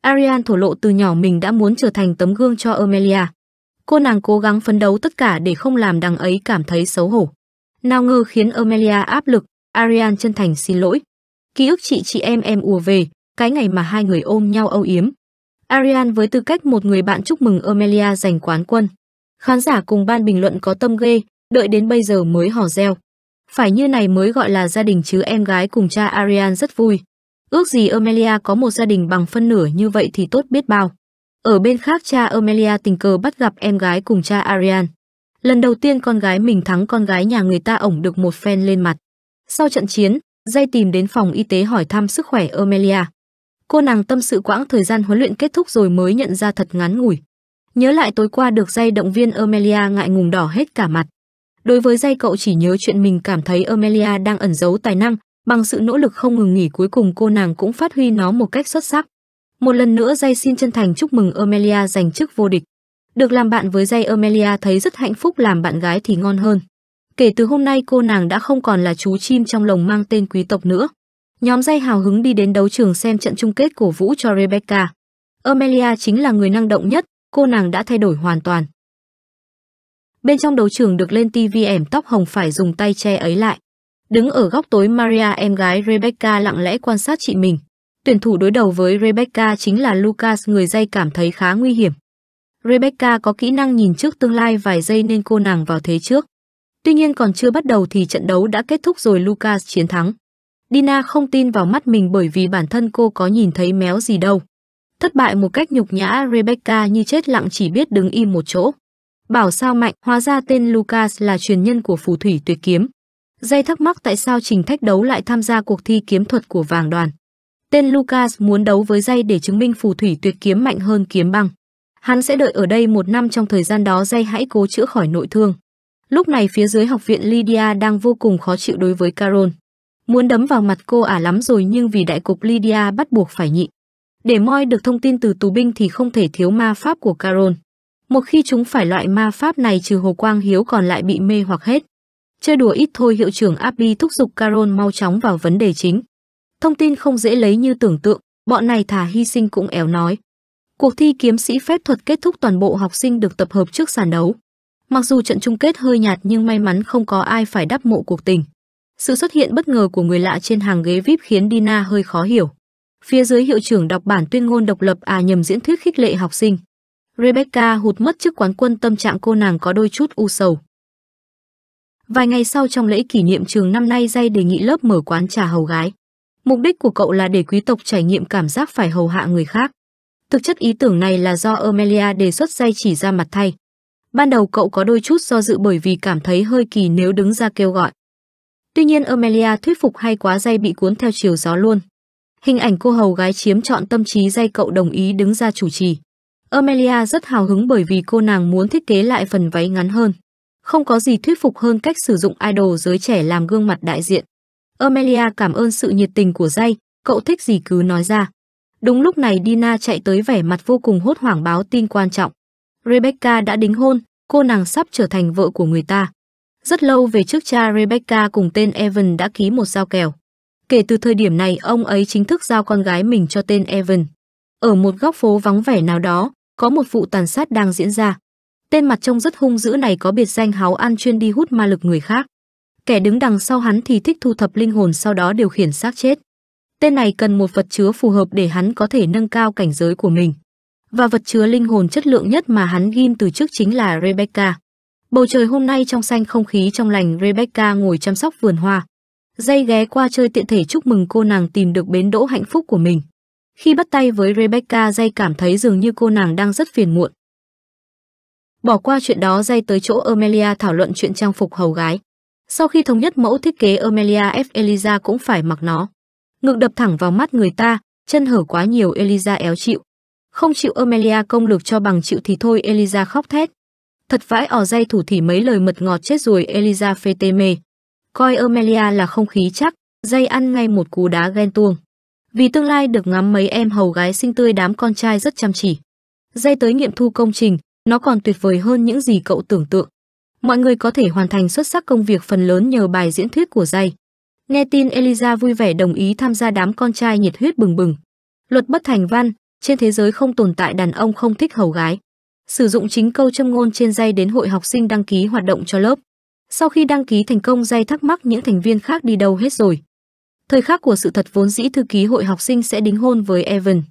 Arian thổ lộ từ nhỏ mình đã muốn trở thành tấm gương cho Amelia. Cô nàng cố gắng phấn đấu tất cả để không làm đằng ấy cảm thấy xấu hổ. Nào ngờ khiến Amelia áp lực, Arian chân thành xin lỗi. Ký ức chị chị em em ùa về, cái ngày mà hai người ôm nhau âu yếm. Arian với tư cách một người bạn chúc mừng Amelia giành quán quân. Khán giả cùng ban bình luận có tâm ghê, đợi đến bây giờ mới hò reo. Phải như này mới gọi là gia đình chứ em gái cùng cha Arian rất vui. Ước gì Amelia có một gia đình bằng phân nửa như vậy thì tốt biết bao. Ở bên khác cha Amelia tình cờ bắt gặp em gái cùng cha Arian. Lần đầu tiên con gái mình thắng con gái nhà người ta ổng được một phen lên mặt. Sau trận chiến, dây tìm đến phòng y tế hỏi thăm sức khỏe Amelia. Cô nàng tâm sự quãng thời gian huấn luyện kết thúc rồi mới nhận ra thật ngắn ngủi. Nhớ lại tối qua được dây động viên Amelia ngại ngùng đỏ hết cả mặt. Đối với dây cậu chỉ nhớ chuyện mình cảm thấy Amelia đang ẩn giấu tài năng, bằng sự nỗ lực không ngừng nghỉ cuối cùng cô nàng cũng phát huy nó một cách xuất sắc. Một lần nữa Jay xin chân thành chúc mừng Amelia giành chức vô địch. Được làm bạn với Jay Amelia thấy rất hạnh phúc làm bạn gái thì ngon hơn. Kể từ hôm nay cô nàng đã không còn là chú chim trong lồng mang tên quý tộc nữa. Nhóm Jay hào hứng đi đến đấu trường xem trận chung kết cổ vũ cho Rebecca. Amelia chính là người năng động nhất, cô nàng đã thay đổi hoàn toàn. Bên trong đấu trường được lên TV ẻm tóc hồng phải dùng tay che ấy lại. Đứng ở góc tối Maria em gái Rebecca lặng lẽ quan sát chị mình. Tuyển thủ đối đầu với Rebecca chính là Lucas người dây cảm thấy khá nguy hiểm. Rebecca có kỹ năng nhìn trước tương lai vài giây nên cô nàng vào thế trước. Tuy nhiên còn chưa bắt đầu thì trận đấu đã kết thúc rồi Lucas chiến thắng. Dina không tin vào mắt mình bởi vì bản thân cô có nhìn thấy méo gì đâu. Thất bại một cách nhục nhã Rebecca như chết lặng chỉ biết đứng im một chỗ. Bảo sao mạnh, hóa ra tên Lucas là truyền nhân của phù thủy tuyệt kiếm. Dây thắc mắc tại sao Trình Thách Đấu lại tham gia cuộc thi kiếm thuật của Vàng Đoàn. Tên Lucas muốn đấu với dây để chứng minh phù thủy tuyệt kiếm mạnh hơn kiếm băng. Hắn sẽ đợi ở đây một năm trong thời gian đó dây hãy cố chữa khỏi nội thương. Lúc này phía dưới học viện Lydia đang vô cùng khó chịu đối với Carol. Muốn đấm vào mặt cô ả à lắm rồi nhưng vì đại cục Lydia bắt buộc phải nhịn. Để moi được thông tin từ tù binh thì không thể thiếu ma pháp của Carol. Một khi chúng phải loại ma pháp này trừ Hồ Quang Hiếu còn lại bị mê hoặc hết. Chơi đùa ít thôi hiệu trưởng Abby thúc giục Carol mau chóng vào vấn đề chính. Thông tin không dễ lấy như tưởng tượng, bọn này thả hy sinh cũng éo nói. Cuộc thi kiếm sĩ phép thuật kết thúc toàn bộ học sinh được tập hợp trước sàn đấu. Mặc dù trận chung kết hơi nhạt nhưng may mắn không có ai phải đắp mộ cuộc tình. Sự xuất hiện bất ngờ của người lạ trên hàng ghế VIP khiến Dina hơi khó hiểu. Phía dưới hiệu trưởng đọc bản tuyên ngôn độc lập à nhầm diễn thuyết khích lệ học sinh. Rebecca hụt mất chức quán quân tâm trạng cô nàng có đôi chút u sầu. Vài ngày sau trong lễ kỷ niệm trường năm nay dây đề nghị lớp mở quán trà hầu gái. Mục đích của cậu là để quý tộc trải nghiệm cảm giác phải hầu hạ người khác. Thực chất ý tưởng này là do Amelia đề xuất dây chỉ ra mặt thay. Ban đầu cậu có đôi chút do dự bởi vì cảm thấy hơi kỳ nếu đứng ra kêu gọi. Tuy nhiên Amelia thuyết phục hay quá dây bị cuốn theo chiều gió luôn. Hình ảnh cô hầu gái chiếm trọn tâm trí dây cậu đồng ý đứng ra chủ trì. Amelia rất hào hứng bởi vì cô nàng muốn thiết kế lại phần váy ngắn hơn. Không có gì thuyết phục hơn cách sử dụng idol giới trẻ làm gương mặt đại diện. Amelia cảm ơn sự nhiệt tình của Jay, cậu thích gì cứ nói ra. Đúng lúc này Dina chạy tới vẻ mặt vô cùng hốt hoảng báo tin quan trọng. Rebecca đã đính hôn, cô nàng sắp trở thành vợ của người ta. Rất lâu về trước cha Rebecca cùng tên Evan đã ký một giao kèo. Kể từ thời điểm này ông ấy chính thức giao con gái mình cho tên Evan. Ở một góc phố vắng vẻ nào đó, có một vụ tàn sát đang diễn ra. Tên mặt trông rất hung dữ này có biệt danh háo ăn chuyên đi hút ma lực người khác kẻ đứng đằng sau hắn thì thích thu thập linh hồn sau đó điều khiển xác chết. Tên này cần một vật chứa phù hợp để hắn có thể nâng cao cảnh giới của mình. Và vật chứa linh hồn chất lượng nhất mà hắn ghim từ trước chính là Rebecca. Bầu trời hôm nay trong xanh không khí trong lành Rebecca ngồi chăm sóc vườn hoa. Dây ghé qua chơi tiện thể chúc mừng cô nàng tìm được bến đỗ hạnh phúc của mình. Khi bắt tay với Rebecca dây cảm thấy dường như cô nàng đang rất phiền muộn. Bỏ qua chuyện đó dây tới chỗ Amelia thảo luận chuyện trang phục hầu gái. Sau khi thống nhất mẫu thiết kế Amelia F. Eliza cũng phải mặc nó. Ngực đập thẳng vào mắt người ta, chân hở quá nhiều Eliza éo chịu. Không chịu Amelia công lực cho bằng chịu thì thôi Eliza khóc thét. Thật vãi ỏ dây thủ thì mấy lời mật ngọt chết rồi Eliza phê tê mê. Coi Amelia là không khí chắc, dây ăn ngay một cú đá ghen tuông. Vì tương lai được ngắm mấy em hầu gái xinh tươi đám con trai rất chăm chỉ. Dây tới nghiệm thu công trình, nó còn tuyệt vời hơn những gì cậu tưởng tượng. Mọi người có thể hoàn thành xuất sắc công việc phần lớn nhờ bài diễn thuyết của dây. Nghe tin Eliza vui vẻ đồng ý tham gia đám con trai nhiệt huyết bừng bừng. Luật bất thành văn, trên thế giới không tồn tại đàn ông không thích hầu gái. Sử dụng chính câu châm ngôn trên dây đến hội học sinh đăng ký hoạt động cho lớp. Sau khi đăng ký thành công dây thắc mắc những thành viên khác đi đâu hết rồi. Thời khắc của sự thật vốn dĩ thư ký hội học sinh sẽ đính hôn với Evan.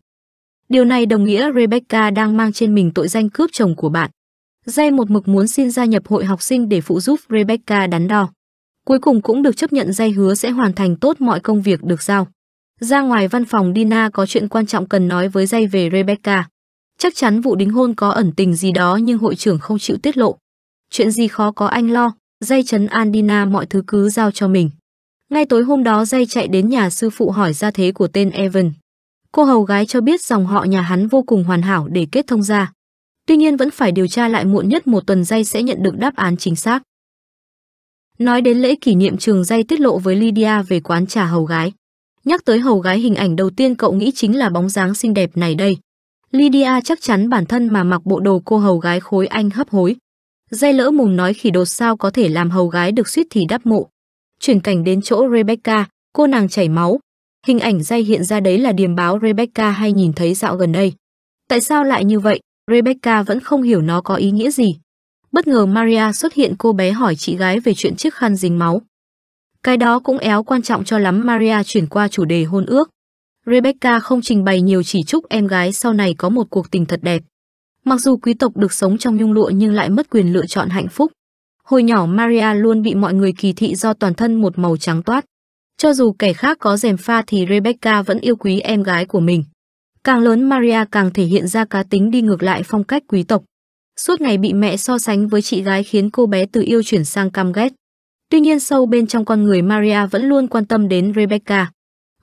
Điều này đồng nghĩa Rebecca đang mang trên mình tội danh cướp chồng của bạn. Jay một mực muốn xin gia nhập hội học sinh để phụ giúp Rebecca đắn đo. Cuối cùng cũng được chấp nhận Jay hứa sẽ hoàn thành tốt mọi công việc được giao. Ra ngoài văn phòng Dina có chuyện quan trọng cần nói với Jay về Rebecca. Chắc chắn vụ đính hôn có ẩn tình gì đó nhưng hội trưởng không chịu tiết lộ. Chuyện gì khó có anh lo, Jay chấn an Dina mọi thứ cứ giao cho mình. Ngay tối hôm đó Jay chạy đến nhà sư phụ hỏi ra thế của tên Evan. Cô hầu gái cho biết dòng họ nhà hắn vô cùng hoàn hảo để kết thông ra. Tuy nhiên vẫn phải điều tra lại muộn nhất một tuần dây sẽ nhận được đáp án chính xác. Nói đến lễ kỷ niệm trường dây tiết lộ với Lydia về quán trà hầu gái. Nhắc tới hầu gái hình ảnh đầu tiên cậu nghĩ chính là bóng dáng xinh đẹp này đây. Lydia chắc chắn bản thân mà mặc bộ đồ cô hầu gái khối anh hấp hối. Dây lỡ mùng nói khỉ đột sao có thể làm hầu gái được suýt thì đắp mộ. Chuyển cảnh đến chỗ Rebecca, cô nàng chảy máu. Hình ảnh dây hiện ra đấy là điềm báo Rebecca hay nhìn thấy dạo gần đây. Tại sao lại như vậy? Rebecca vẫn không hiểu nó có ý nghĩa gì. Bất ngờ Maria xuất hiện cô bé hỏi chị gái về chuyện chiếc khăn dính máu. Cái đó cũng éo quan trọng cho lắm Maria chuyển qua chủ đề hôn ước. Rebecca không trình bày nhiều chỉ chúc em gái sau này có một cuộc tình thật đẹp. Mặc dù quý tộc được sống trong nhung lụa nhưng lại mất quyền lựa chọn hạnh phúc. Hồi nhỏ Maria luôn bị mọi người kỳ thị do toàn thân một màu trắng toát. Cho dù kẻ khác có rèm pha thì Rebecca vẫn yêu quý em gái của mình. Càng lớn Maria càng thể hiện ra cá tính đi ngược lại phong cách quý tộc. Suốt ngày bị mẹ so sánh với chị gái khiến cô bé từ yêu chuyển sang căm ghét. Tuy nhiên sâu bên trong con người Maria vẫn luôn quan tâm đến Rebecca.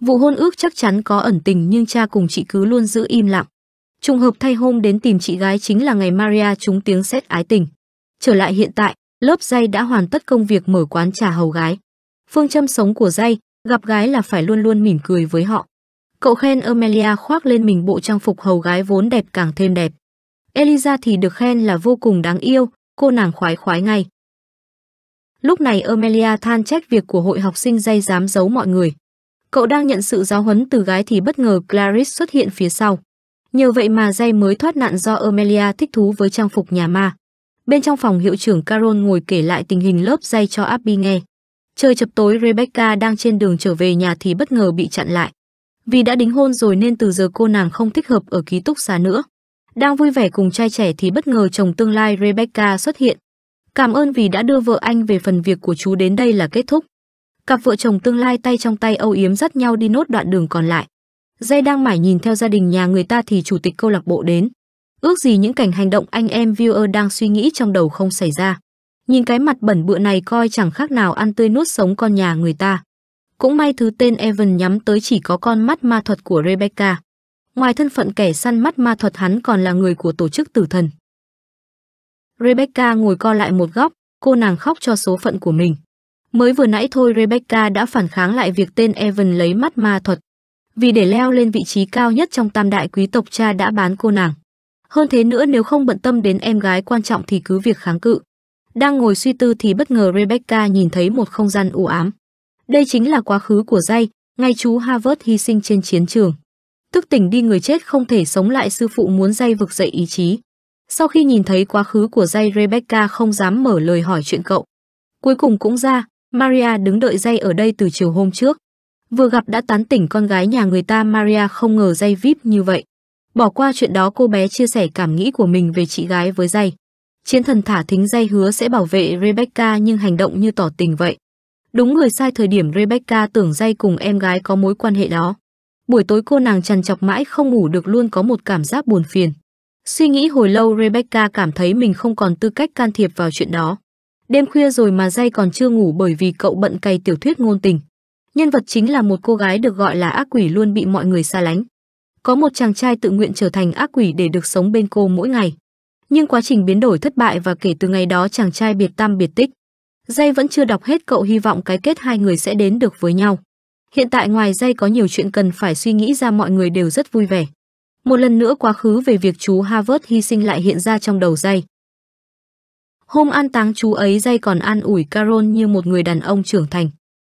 Vụ hôn ước chắc chắn có ẩn tình nhưng cha cùng chị cứ luôn giữ im lặng. Trùng hợp thay hôm đến tìm chị gái chính là ngày Maria trúng tiếng xét ái tình. Trở lại hiện tại, lớp dây đã hoàn tất công việc mở quán trà hầu gái. Phương châm sống của dây, gặp gái là phải luôn luôn mỉm cười với họ. Cậu khen Amelia khoác lên mình bộ trang phục hầu gái vốn đẹp càng thêm đẹp. Eliza thì được khen là vô cùng đáng yêu, cô nàng khoái khoái ngay. Lúc này Amelia than trách việc của hội học sinh dây dám giấu mọi người. Cậu đang nhận sự giáo huấn từ gái thì bất ngờ Clarice xuất hiện phía sau. Nhờ vậy mà dây mới thoát nạn do Amelia thích thú với trang phục nhà ma. Bên trong phòng hiệu trưởng Carol ngồi kể lại tình hình lớp dây cho Abby nghe. Trời chập tối Rebecca đang trên đường trở về nhà thì bất ngờ bị chặn lại. Vì đã đính hôn rồi nên từ giờ cô nàng không thích hợp ở ký túc xá nữa. Đang vui vẻ cùng trai trẻ thì bất ngờ chồng tương lai Rebecca xuất hiện. Cảm ơn vì đã đưa vợ anh về phần việc của chú đến đây là kết thúc. Cặp vợ chồng tương lai tay trong tay âu yếm dắt nhau đi nốt đoạn đường còn lại. Dây đang mải nhìn theo gia đình nhà người ta thì chủ tịch câu lạc bộ đến. Ước gì những cảnh hành động anh em viewer đang suy nghĩ trong đầu không xảy ra. Nhìn cái mặt bẩn bựa này coi chẳng khác nào ăn tươi nuốt sống con nhà người ta. Cũng may thứ tên Evan nhắm tới chỉ có con mắt ma thuật của Rebecca. Ngoài thân phận kẻ săn mắt ma thuật hắn còn là người của tổ chức tử thần. Rebecca ngồi co lại một góc, cô nàng khóc cho số phận của mình. Mới vừa nãy thôi Rebecca đã phản kháng lại việc tên Evan lấy mắt ma thuật. Vì để leo lên vị trí cao nhất trong tam đại quý tộc cha đã bán cô nàng. Hơn thế nữa nếu không bận tâm đến em gái quan trọng thì cứ việc kháng cự. Đang ngồi suy tư thì bất ngờ Rebecca nhìn thấy một không gian u ám. Đây chính là quá khứ của dây, ngay chú Harvard hy sinh trên chiến trường. Tức tỉnh đi người chết không thể sống lại sư phụ muốn dây vực dậy ý chí. Sau khi nhìn thấy quá khứ của dây Rebecca không dám mở lời hỏi chuyện cậu. Cuối cùng cũng ra, Maria đứng đợi dây ở đây từ chiều hôm trước. Vừa gặp đã tán tỉnh con gái nhà người ta Maria không ngờ dây vip như vậy. Bỏ qua chuyện đó cô bé chia sẻ cảm nghĩ của mình về chị gái với dây. Chiến thần thả thính dây hứa sẽ bảo vệ Rebecca nhưng hành động như tỏ tình vậy. Đúng người sai thời điểm Rebecca tưởng dây cùng em gái có mối quan hệ đó. Buổi tối cô nàng trằn chọc mãi không ngủ được luôn có một cảm giác buồn phiền. Suy nghĩ hồi lâu Rebecca cảm thấy mình không còn tư cách can thiệp vào chuyện đó. Đêm khuya rồi mà dây còn chưa ngủ bởi vì cậu bận cày tiểu thuyết ngôn tình. Nhân vật chính là một cô gái được gọi là ác quỷ luôn bị mọi người xa lánh. Có một chàng trai tự nguyện trở thành ác quỷ để được sống bên cô mỗi ngày. Nhưng quá trình biến đổi thất bại và kể từ ngày đó chàng trai biệt tâm biệt tích. Dây vẫn chưa đọc hết cậu hy vọng cái kết hai người sẽ đến được với nhau. Hiện tại ngoài dây có nhiều chuyện cần phải suy nghĩ ra mọi người đều rất vui vẻ. Một lần nữa quá khứ về việc chú Harvard hy sinh lại hiện ra trong đầu dây. Hôm an táng chú ấy dây còn an ủi Carol như một người đàn ông trưởng thành.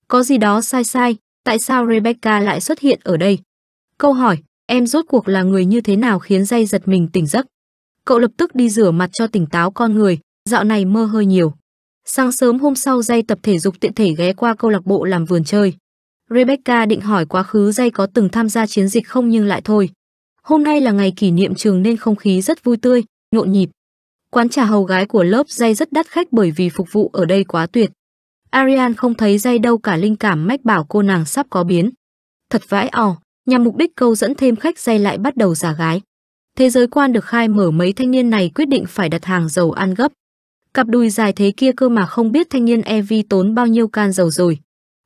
Có gì đó sai sai, tại sao Rebecca lại xuất hiện ở đây? Câu hỏi, em rốt cuộc là người như thế nào khiến dây giật mình tỉnh giấc? Cậu lập tức đi rửa mặt cho tỉnh táo con người, dạo này mơ hơi nhiều. Sáng sớm hôm sau dây tập thể dục tiện thể ghé qua câu lạc bộ làm vườn chơi. Rebecca định hỏi quá khứ dây có từng tham gia chiến dịch không nhưng lại thôi. Hôm nay là ngày kỷ niệm trường nên không khí rất vui tươi, nhộn nhịp. Quán trà hầu gái của lớp dây rất đắt khách bởi vì phục vụ ở đây quá tuyệt. Arian không thấy dây đâu cả linh cảm mách bảo cô nàng sắp có biến. Thật vãi ò, nhằm mục đích câu dẫn thêm khách dây lại bắt đầu giả gái. Thế giới quan được khai mở mấy thanh niên này quyết định phải đặt hàng dầu ăn gấp. Cặp đùi dài thế kia cơ mà không biết thanh niên evi tốn bao nhiêu can dầu rồi.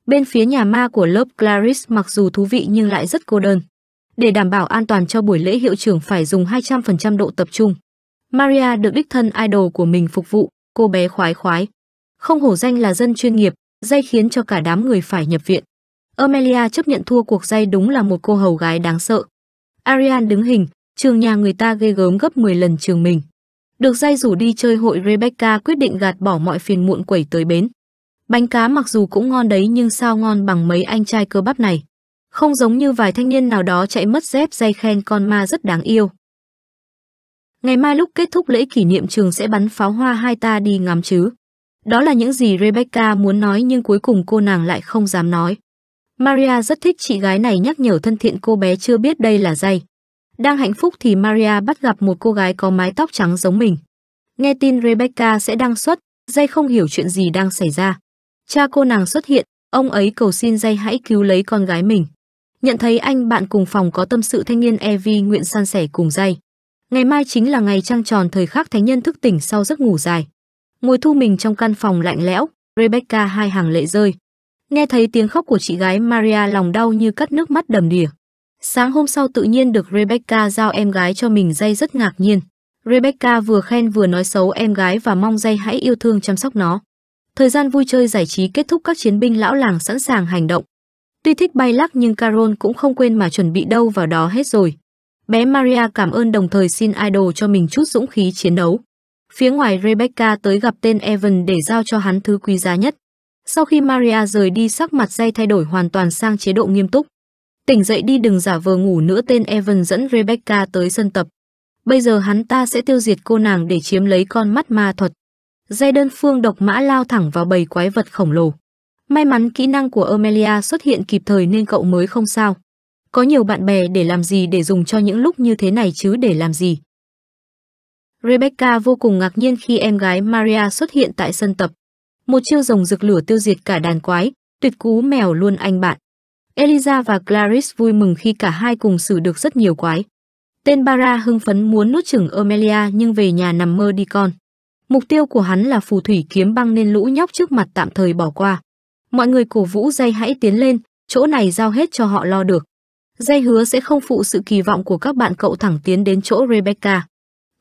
Bên phía nhà ma của lớp claris mặc dù thú vị nhưng lại rất cô đơn. Để đảm bảo an toàn cho buổi lễ hiệu trưởng phải dùng 200% độ tập trung. Maria được đích thân idol của mình phục vụ, cô bé khoái khoái. Không hổ danh là dân chuyên nghiệp, dây khiến cho cả đám người phải nhập viện. Amelia chấp nhận thua cuộc dây đúng là một cô hầu gái đáng sợ. ariane đứng hình, trường nhà người ta ghê gớm gấp 10 lần trường mình. Được dây rủ đi chơi hội Rebecca quyết định gạt bỏ mọi phiền muộn quẩy tới bến. Bánh cá mặc dù cũng ngon đấy nhưng sao ngon bằng mấy anh trai cơ bắp này. Không giống như vài thanh niên nào đó chạy mất dép dây khen con ma rất đáng yêu. Ngày mai lúc kết thúc lễ kỷ niệm trường sẽ bắn pháo hoa hai ta đi ngắm chứ. Đó là những gì Rebecca muốn nói nhưng cuối cùng cô nàng lại không dám nói. Maria rất thích chị gái này nhắc nhở thân thiện cô bé chưa biết đây là dây. Đang hạnh phúc thì Maria bắt gặp một cô gái có mái tóc trắng giống mình. Nghe tin Rebecca sẽ đăng xuất, Jay không hiểu chuyện gì đang xảy ra. Cha cô nàng xuất hiện, ông ấy cầu xin Jay hãy cứu lấy con gái mình. Nhận thấy anh bạn cùng phòng có tâm sự thanh niên Evie nguyện san sẻ cùng Jay. Ngày mai chính là ngày trăng tròn thời khắc thánh nhân thức tỉnh sau giấc ngủ dài. Ngồi thu mình trong căn phòng lạnh lẽo, Rebecca hai hàng lệ rơi. Nghe thấy tiếng khóc của chị gái Maria lòng đau như cắt nước mắt đầm đìa. Sáng hôm sau tự nhiên được Rebecca giao em gái cho mình dây rất ngạc nhiên. Rebecca vừa khen vừa nói xấu em gái và mong dây hãy yêu thương chăm sóc nó. Thời gian vui chơi giải trí kết thúc các chiến binh lão làng sẵn sàng hành động. Tuy thích bay lắc nhưng Carol cũng không quên mà chuẩn bị đâu vào đó hết rồi. Bé Maria cảm ơn đồng thời xin idol cho mình chút dũng khí chiến đấu. Phía ngoài Rebecca tới gặp tên Evan để giao cho hắn thứ quý giá nhất. Sau khi Maria rời đi sắc mặt dây thay đổi hoàn toàn sang chế độ nghiêm túc. Tỉnh dậy đi đừng giả vờ ngủ nữa tên Evan dẫn Rebecca tới sân tập. Bây giờ hắn ta sẽ tiêu diệt cô nàng để chiếm lấy con mắt ma thuật. Dây đơn phương độc mã lao thẳng vào bầy quái vật khổng lồ. May mắn kỹ năng của Amelia xuất hiện kịp thời nên cậu mới không sao. Có nhiều bạn bè để làm gì để dùng cho những lúc như thế này chứ để làm gì. Rebecca vô cùng ngạc nhiên khi em gái Maria xuất hiện tại sân tập. Một chiêu rồng rực lửa tiêu diệt cả đàn quái, tuyệt cú mèo luôn anh bạn. Eliza và Clarice vui mừng khi cả hai cùng xử được rất nhiều quái. Tên Bara hưng phấn muốn nuốt chửng Amelia nhưng về nhà nằm mơ đi con. Mục tiêu của hắn là phù thủy kiếm băng nên lũ nhóc trước mặt tạm thời bỏ qua. Mọi người cổ vũ dây hãy tiến lên, chỗ này giao hết cho họ lo được. Dây hứa sẽ không phụ sự kỳ vọng của các bạn cậu thẳng tiến đến chỗ Rebecca.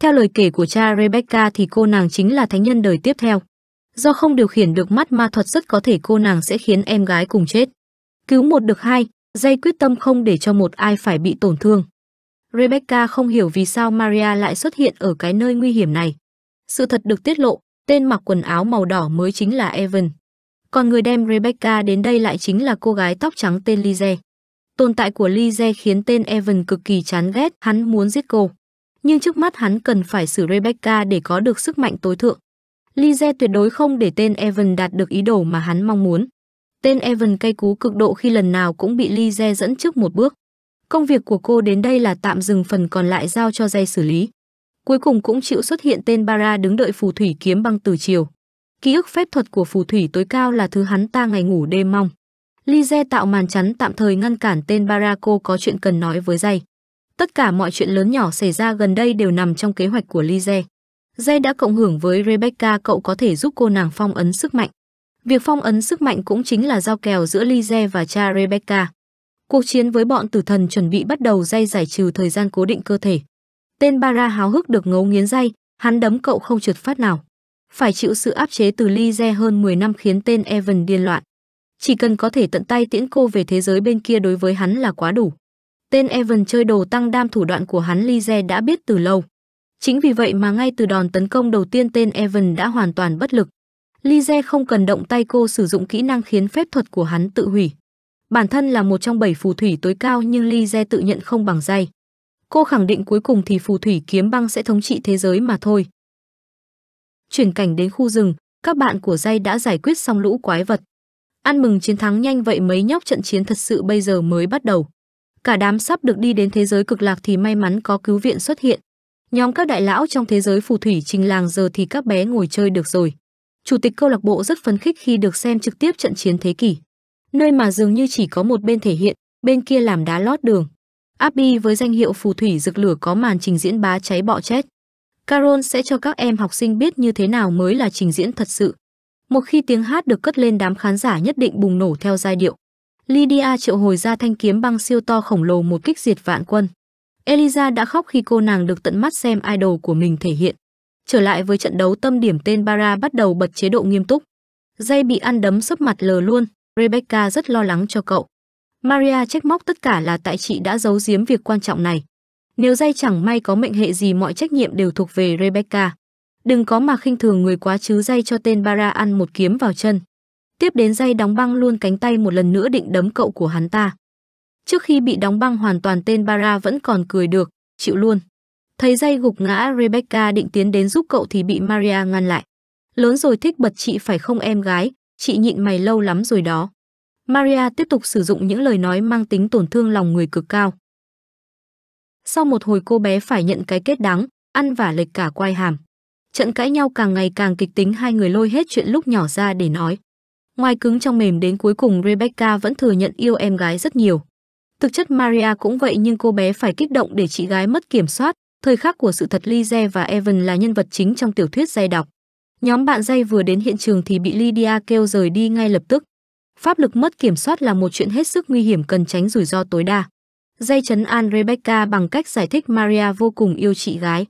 Theo lời kể của cha Rebecca thì cô nàng chính là thánh nhân đời tiếp theo. Do không điều khiển được mắt ma thuật rất có thể cô nàng sẽ khiến em gái cùng chết. Cứu một được hai, dây quyết tâm không để cho một ai phải bị tổn thương. Rebecca không hiểu vì sao Maria lại xuất hiện ở cái nơi nguy hiểm này. Sự thật được tiết lộ, tên mặc quần áo màu đỏ mới chính là Evan. Còn người đem Rebecca đến đây lại chính là cô gái tóc trắng tên Lise. Tồn tại của Lise khiến tên Evan cực kỳ chán ghét, hắn muốn giết cô. Nhưng trước mắt hắn cần phải xử Rebecca để có được sức mạnh tối thượng. Lise tuyệt đối không để tên Evan đạt được ý đồ mà hắn mong muốn. Tên Evan cay cú cực độ khi lần nào cũng bị Lise dẫn trước một bước. Công việc của cô đến đây là tạm dừng phần còn lại giao cho dây xử lý. Cuối cùng cũng chịu xuất hiện tên Bara đứng đợi phù thủy kiếm băng từ chiều. Ký ức phép thuật của phù thủy tối cao là thứ hắn ta ngày ngủ đêm mong. Lise tạo màn chắn tạm thời ngăn cản tên Bara cô có chuyện cần nói với dây. Tất cả mọi chuyện lớn nhỏ xảy ra gần đây đều nằm trong kế hoạch của Lise. Jay đã cộng hưởng với Rebecca cậu có thể giúp cô nàng phong ấn sức mạnh. Việc phong ấn sức mạnh cũng chính là giao kèo giữa Lize và cha Rebecca. Cuộc chiến với bọn tử thần chuẩn bị bắt đầu dây giải trừ thời gian cố định cơ thể. Tên Bara háo hức được ngấu nghiến dây, hắn đấm cậu không trượt phát nào. Phải chịu sự áp chế từ Lize hơn 10 năm khiến tên Evan điên loạn. Chỉ cần có thể tận tay tiễn cô về thế giới bên kia đối với hắn là quá đủ. Tên Evan chơi đồ tăng đam thủ đoạn của hắn Lize đã biết từ lâu. Chính vì vậy mà ngay từ đòn tấn công đầu tiên tên Evan đã hoàn toàn bất lực. Lize không cần động tay cô sử dụng kỹ năng khiến phép thuật của hắn tự hủy. Bản thân là một trong bảy phù thủy tối cao nhưng Lize tự nhận không bằng dây. Cô khẳng định cuối cùng thì phù thủy kiếm băng sẽ thống trị thế giới mà thôi. Chuyển cảnh đến khu rừng, các bạn của dây đã giải quyết xong lũ quái vật. Ăn mừng chiến thắng nhanh vậy mấy nhóc trận chiến thật sự bây giờ mới bắt đầu. Cả đám sắp được đi đến thế giới cực lạc thì may mắn có cứu viện xuất hiện. Nhóm các đại lão trong thế giới phù thủy trình làng giờ thì các bé ngồi chơi được rồi chủ tịch câu lạc bộ rất phấn khích khi được xem trực tiếp trận chiến thế kỷ, nơi mà dường như chỉ có một bên thể hiện, bên kia làm đá lót đường. Abby với danh hiệu phù thủy rực lửa có màn trình diễn bá cháy bọ chết. Carol sẽ cho các em học sinh biết như thế nào mới là trình diễn thật sự. Một khi tiếng hát được cất lên đám khán giả nhất định bùng nổ theo giai điệu. Lydia triệu hồi ra thanh kiếm băng siêu to khổng lồ một kích diệt vạn quân. Eliza đã khóc khi cô nàng được tận mắt xem idol của mình thể hiện. Trở lại với trận đấu tâm điểm tên Bara bắt đầu bật chế độ nghiêm túc. Dây bị ăn đấm sấp mặt lờ luôn, Rebecca rất lo lắng cho cậu. Maria trách móc tất cả là tại chị đã giấu giếm việc quan trọng này. Nếu dây chẳng may có mệnh hệ gì mọi trách nhiệm đều thuộc về Rebecca. Đừng có mà khinh thường người quá chứ dây cho tên Bara ăn một kiếm vào chân. Tiếp đến dây đóng băng luôn cánh tay một lần nữa định đấm cậu của hắn ta. Trước khi bị đóng băng hoàn toàn tên Bara vẫn còn cười được, chịu luôn. Thấy dây gục ngã Rebecca định tiến đến giúp cậu thì bị Maria ngăn lại. Lớn rồi thích bật chị phải không em gái, chị nhịn mày lâu lắm rồi đó. Maria tiếp tục sử dụng những lời nói mang tính tổn thương lòng người cực cao. Sau một hồi cô bé phải nhận cái kết đắng, ăn vả lệch cả quai hàm. Trận cãi nhau càng ngày càng kịch tính hai người lôi hết chuyện lúc nhỏ ra để nói. Ngoài cứng trong mềm đến cuối cùng Rebecca vẫn thừa nhận yêu em gái rất nhiều. Thực chất Maria cũng vậy nhưng cô bé phải kích động để chị gái mất kiểm soát, Thời khắc của sự thật Lise và Evan là nhân vật chính trong tiểu thuyết dây đọc. Nhóm bạn dây vừa đến hiện trường thì bị Lydia kêu rời đi ngay lập tức. Pháp lực mất kiểm soát là một chuyện hết sức nguy hiểm cần tránh rủi ro tối đa. Dây chấn an Rebecca bằng cách giải thích Maria vô cùng yêu chị gái.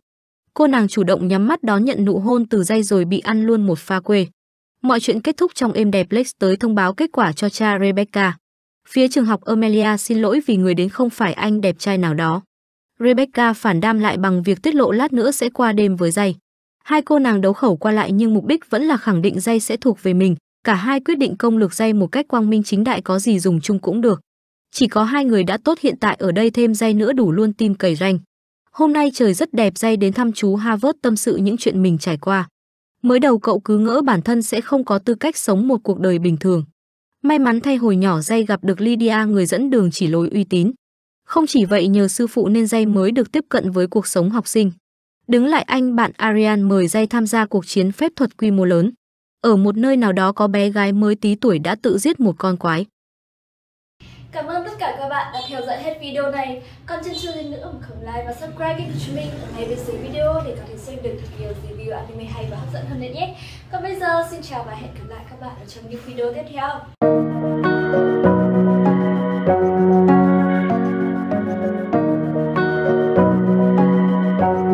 Cô nàng chủ động nhắm mắt đón nhận nụ hôn từ dây rồi bị ăn luôn một pha quê. Mọi chuyện kết thúc trong êm đẹp Lex tới thông báo kết quả cho cha Rebecca. Phía trường học Amelia xin lỗi vì người đến không phải anh đẹp trai nào đó. Rebecca phản đam lại bằng việc tiết lộ lát nữa sẽ qua đêm với dây. Hai cô nàng đấu khẩu qua lại nhưng mục đích vẫn là khẳng định dây sẽ thuộc về mình, cả hai quyết định công lược dây một cách quang minh chính đại có gì dùng chung cũng được. Chỉ có hai người đã tốt hiện tại ở đây thêm dây nữa đủ luôn tim cầy ranh. Hôm nay trời rất đẹp dây đến thăm chú Harvard tâm sự những chuyện mình trải qua. Mới đầu cậu cứ ngỡ bản thân sẽ không có tư cách sống một cuộc đời bình thường. May mắn thay hồi nhỏ dây gặp được Lydia người dẫn đường chỉ lối uy tín. Không chỉ vậy nhờ sư phụ nên dây mới được tiếp cận với cuộc sống học sinh. Đứng lại anh bạn Arian mời dây tham gia cuộc chiến phép thuật quy mô lớn. Ở một nơi nào đó có bé gái mới tí tuổi đã tự giết một con quái. Cảm ơn tất cả các bạn đã theo dõi hết video này. Còn chân chưa lên nữa mà không like và subscribe kênh của chúng mình ở ngay bên dưới video để có thể xem được nhiều review anime hay và hấp dẫn hơn nữa nhé. Còn bây giờ xin chào và hẹn gặp lại các bạn ở trong những video tiếp theo. Thank you.